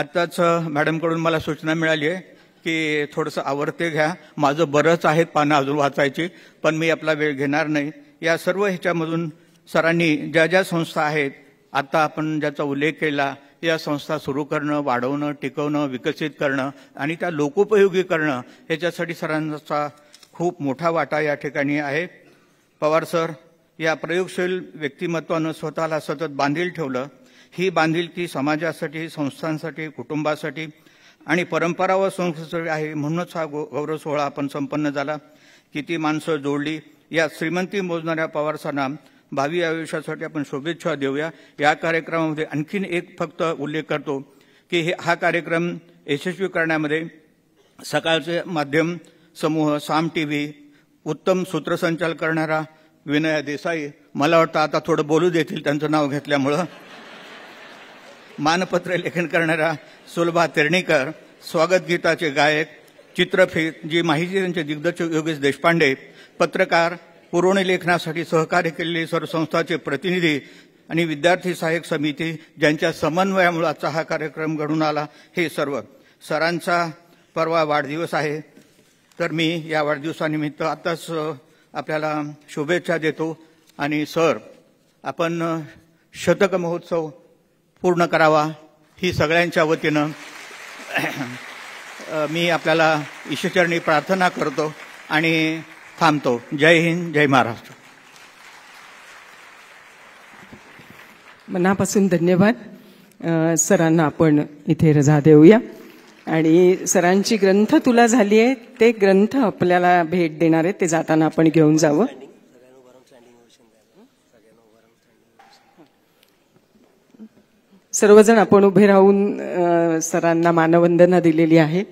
आत्ताच मॅडमकडून मला सूचना मिळाली आहे की थोडंसं आवडते घ्या माझं बरंच आहेत पानं अजून वाचायची पण मी आपला वेळ घेणार नाही या सर्व ह्याच्यामधून सरांनी ज्या ज्या संस्था आहेत आता आपण ज्याचा उल्लेख केला या संस्था सुरू करणं वाढवणं टिकवणं विकसित करणं आणि त्या लोकोपयोगी करणं ह्याच्यासाठी सरांचा खूप मोठा वाटा या ठिकाणी आहे पवार सर या प्रयोगशील व्यक्तिमत्वानं स्वतःला सतत बांधील ठेवलं ही बांधिलकी समाजासाठी संस्थांसाठी कुटुंबासाठी आणि परंपरा व संस्कृती आहे म्हणूनच हा गौरव सोहळा आपण संपन्न झाला किती माणसं जोडली या श्रीमंती मोजणाऱ्या पवारसांना भावी आयुष्यासाठी आपण शुभेच्छा देऊया या कार्यक्रमामध्ये आणखीन एक फक्त उल्लेख करतो की हे हा कार्यक्रम यशस्वी करण्यामध्ये सकाळचे माध्यम समूह साम टी उत्तम सूत्रसंचाल करणारा विनया देसाई मला वाटतं आता थोडं बोलू देतील त्यांचं नाव घेतल्यामुळं मानपत्र लेखन करणारा सुलभा तेरणीकर स्वागत गीताचे गायक चित्रफित जी माहिती त्यांचे दिग्दर्शक योगेश देशपांडे पत्रकार पुरवणी लेखनासाठी सहकार्य केलेले सर्व संस्थाचे प्रतिनिधी आणि विद्यार्थी सहाय्यक समिती ज्यांच्या समन्वयामुळे आजचा हा कार्यक्रम घडून आला हे सर्व सरांचा परवा वाढदिवस आहे तर मी या वाढदिवसानिमित्त आत्ताच आपल्याला शुभेच्छा देतो आणि सर आपण शतक महोत्सव पूर्ण करावा ही सगळ्यांच्या वतीनं मी आपल्याला ईश्वचरणी प्रार्थना करतो आणि थांबतो जय हिंद जय महाराष्ट्र मनापासून धन्यवाद सरांना आपण इथे रजा देऊया आणि सरांची ग्रंथ तुला झाली आहे ते ग्रंथ आपल्याला भेट देणार आहे ते जाताना आपण घेऊन जावं सर्वजण आपण उभे राहून सरांना मानवंदना दिलेली आहे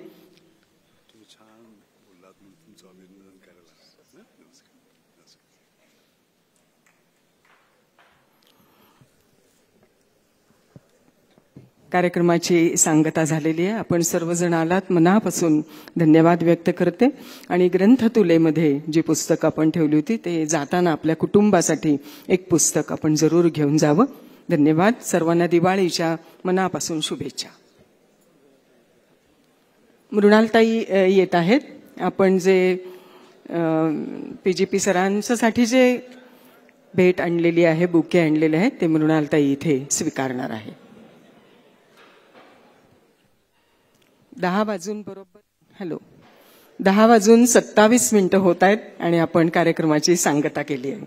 कार्यक्रमाची सांगता झालेली आहे आपण सर्वजण आलात मनापासून धन्यवाद व्यक्त करते आणि ग्रंथतुलेमध्ये जी पुस्तक आपण ठेवली होती ते जाताना आपल्या कुटुंबासाठी एक पुस्तक आपण जरूर घेऊन जावं धन्यवाद सर्वांना दिवाळीच्या मनापासून शुभेच्छा मृणालताई येत आहेत आपण जे पी जी पी सरांसाठी जे भेट आणलेली आहे बुके आणलेले आहेत ते मृणालताई इथे स्वीकारणार आहे दहा वाजून बरोबर हॅलो दहा वाजून सत्तावीस मिनिटं होत आहेत आणि आपण कार्यक्रमाची सांगता केली आहे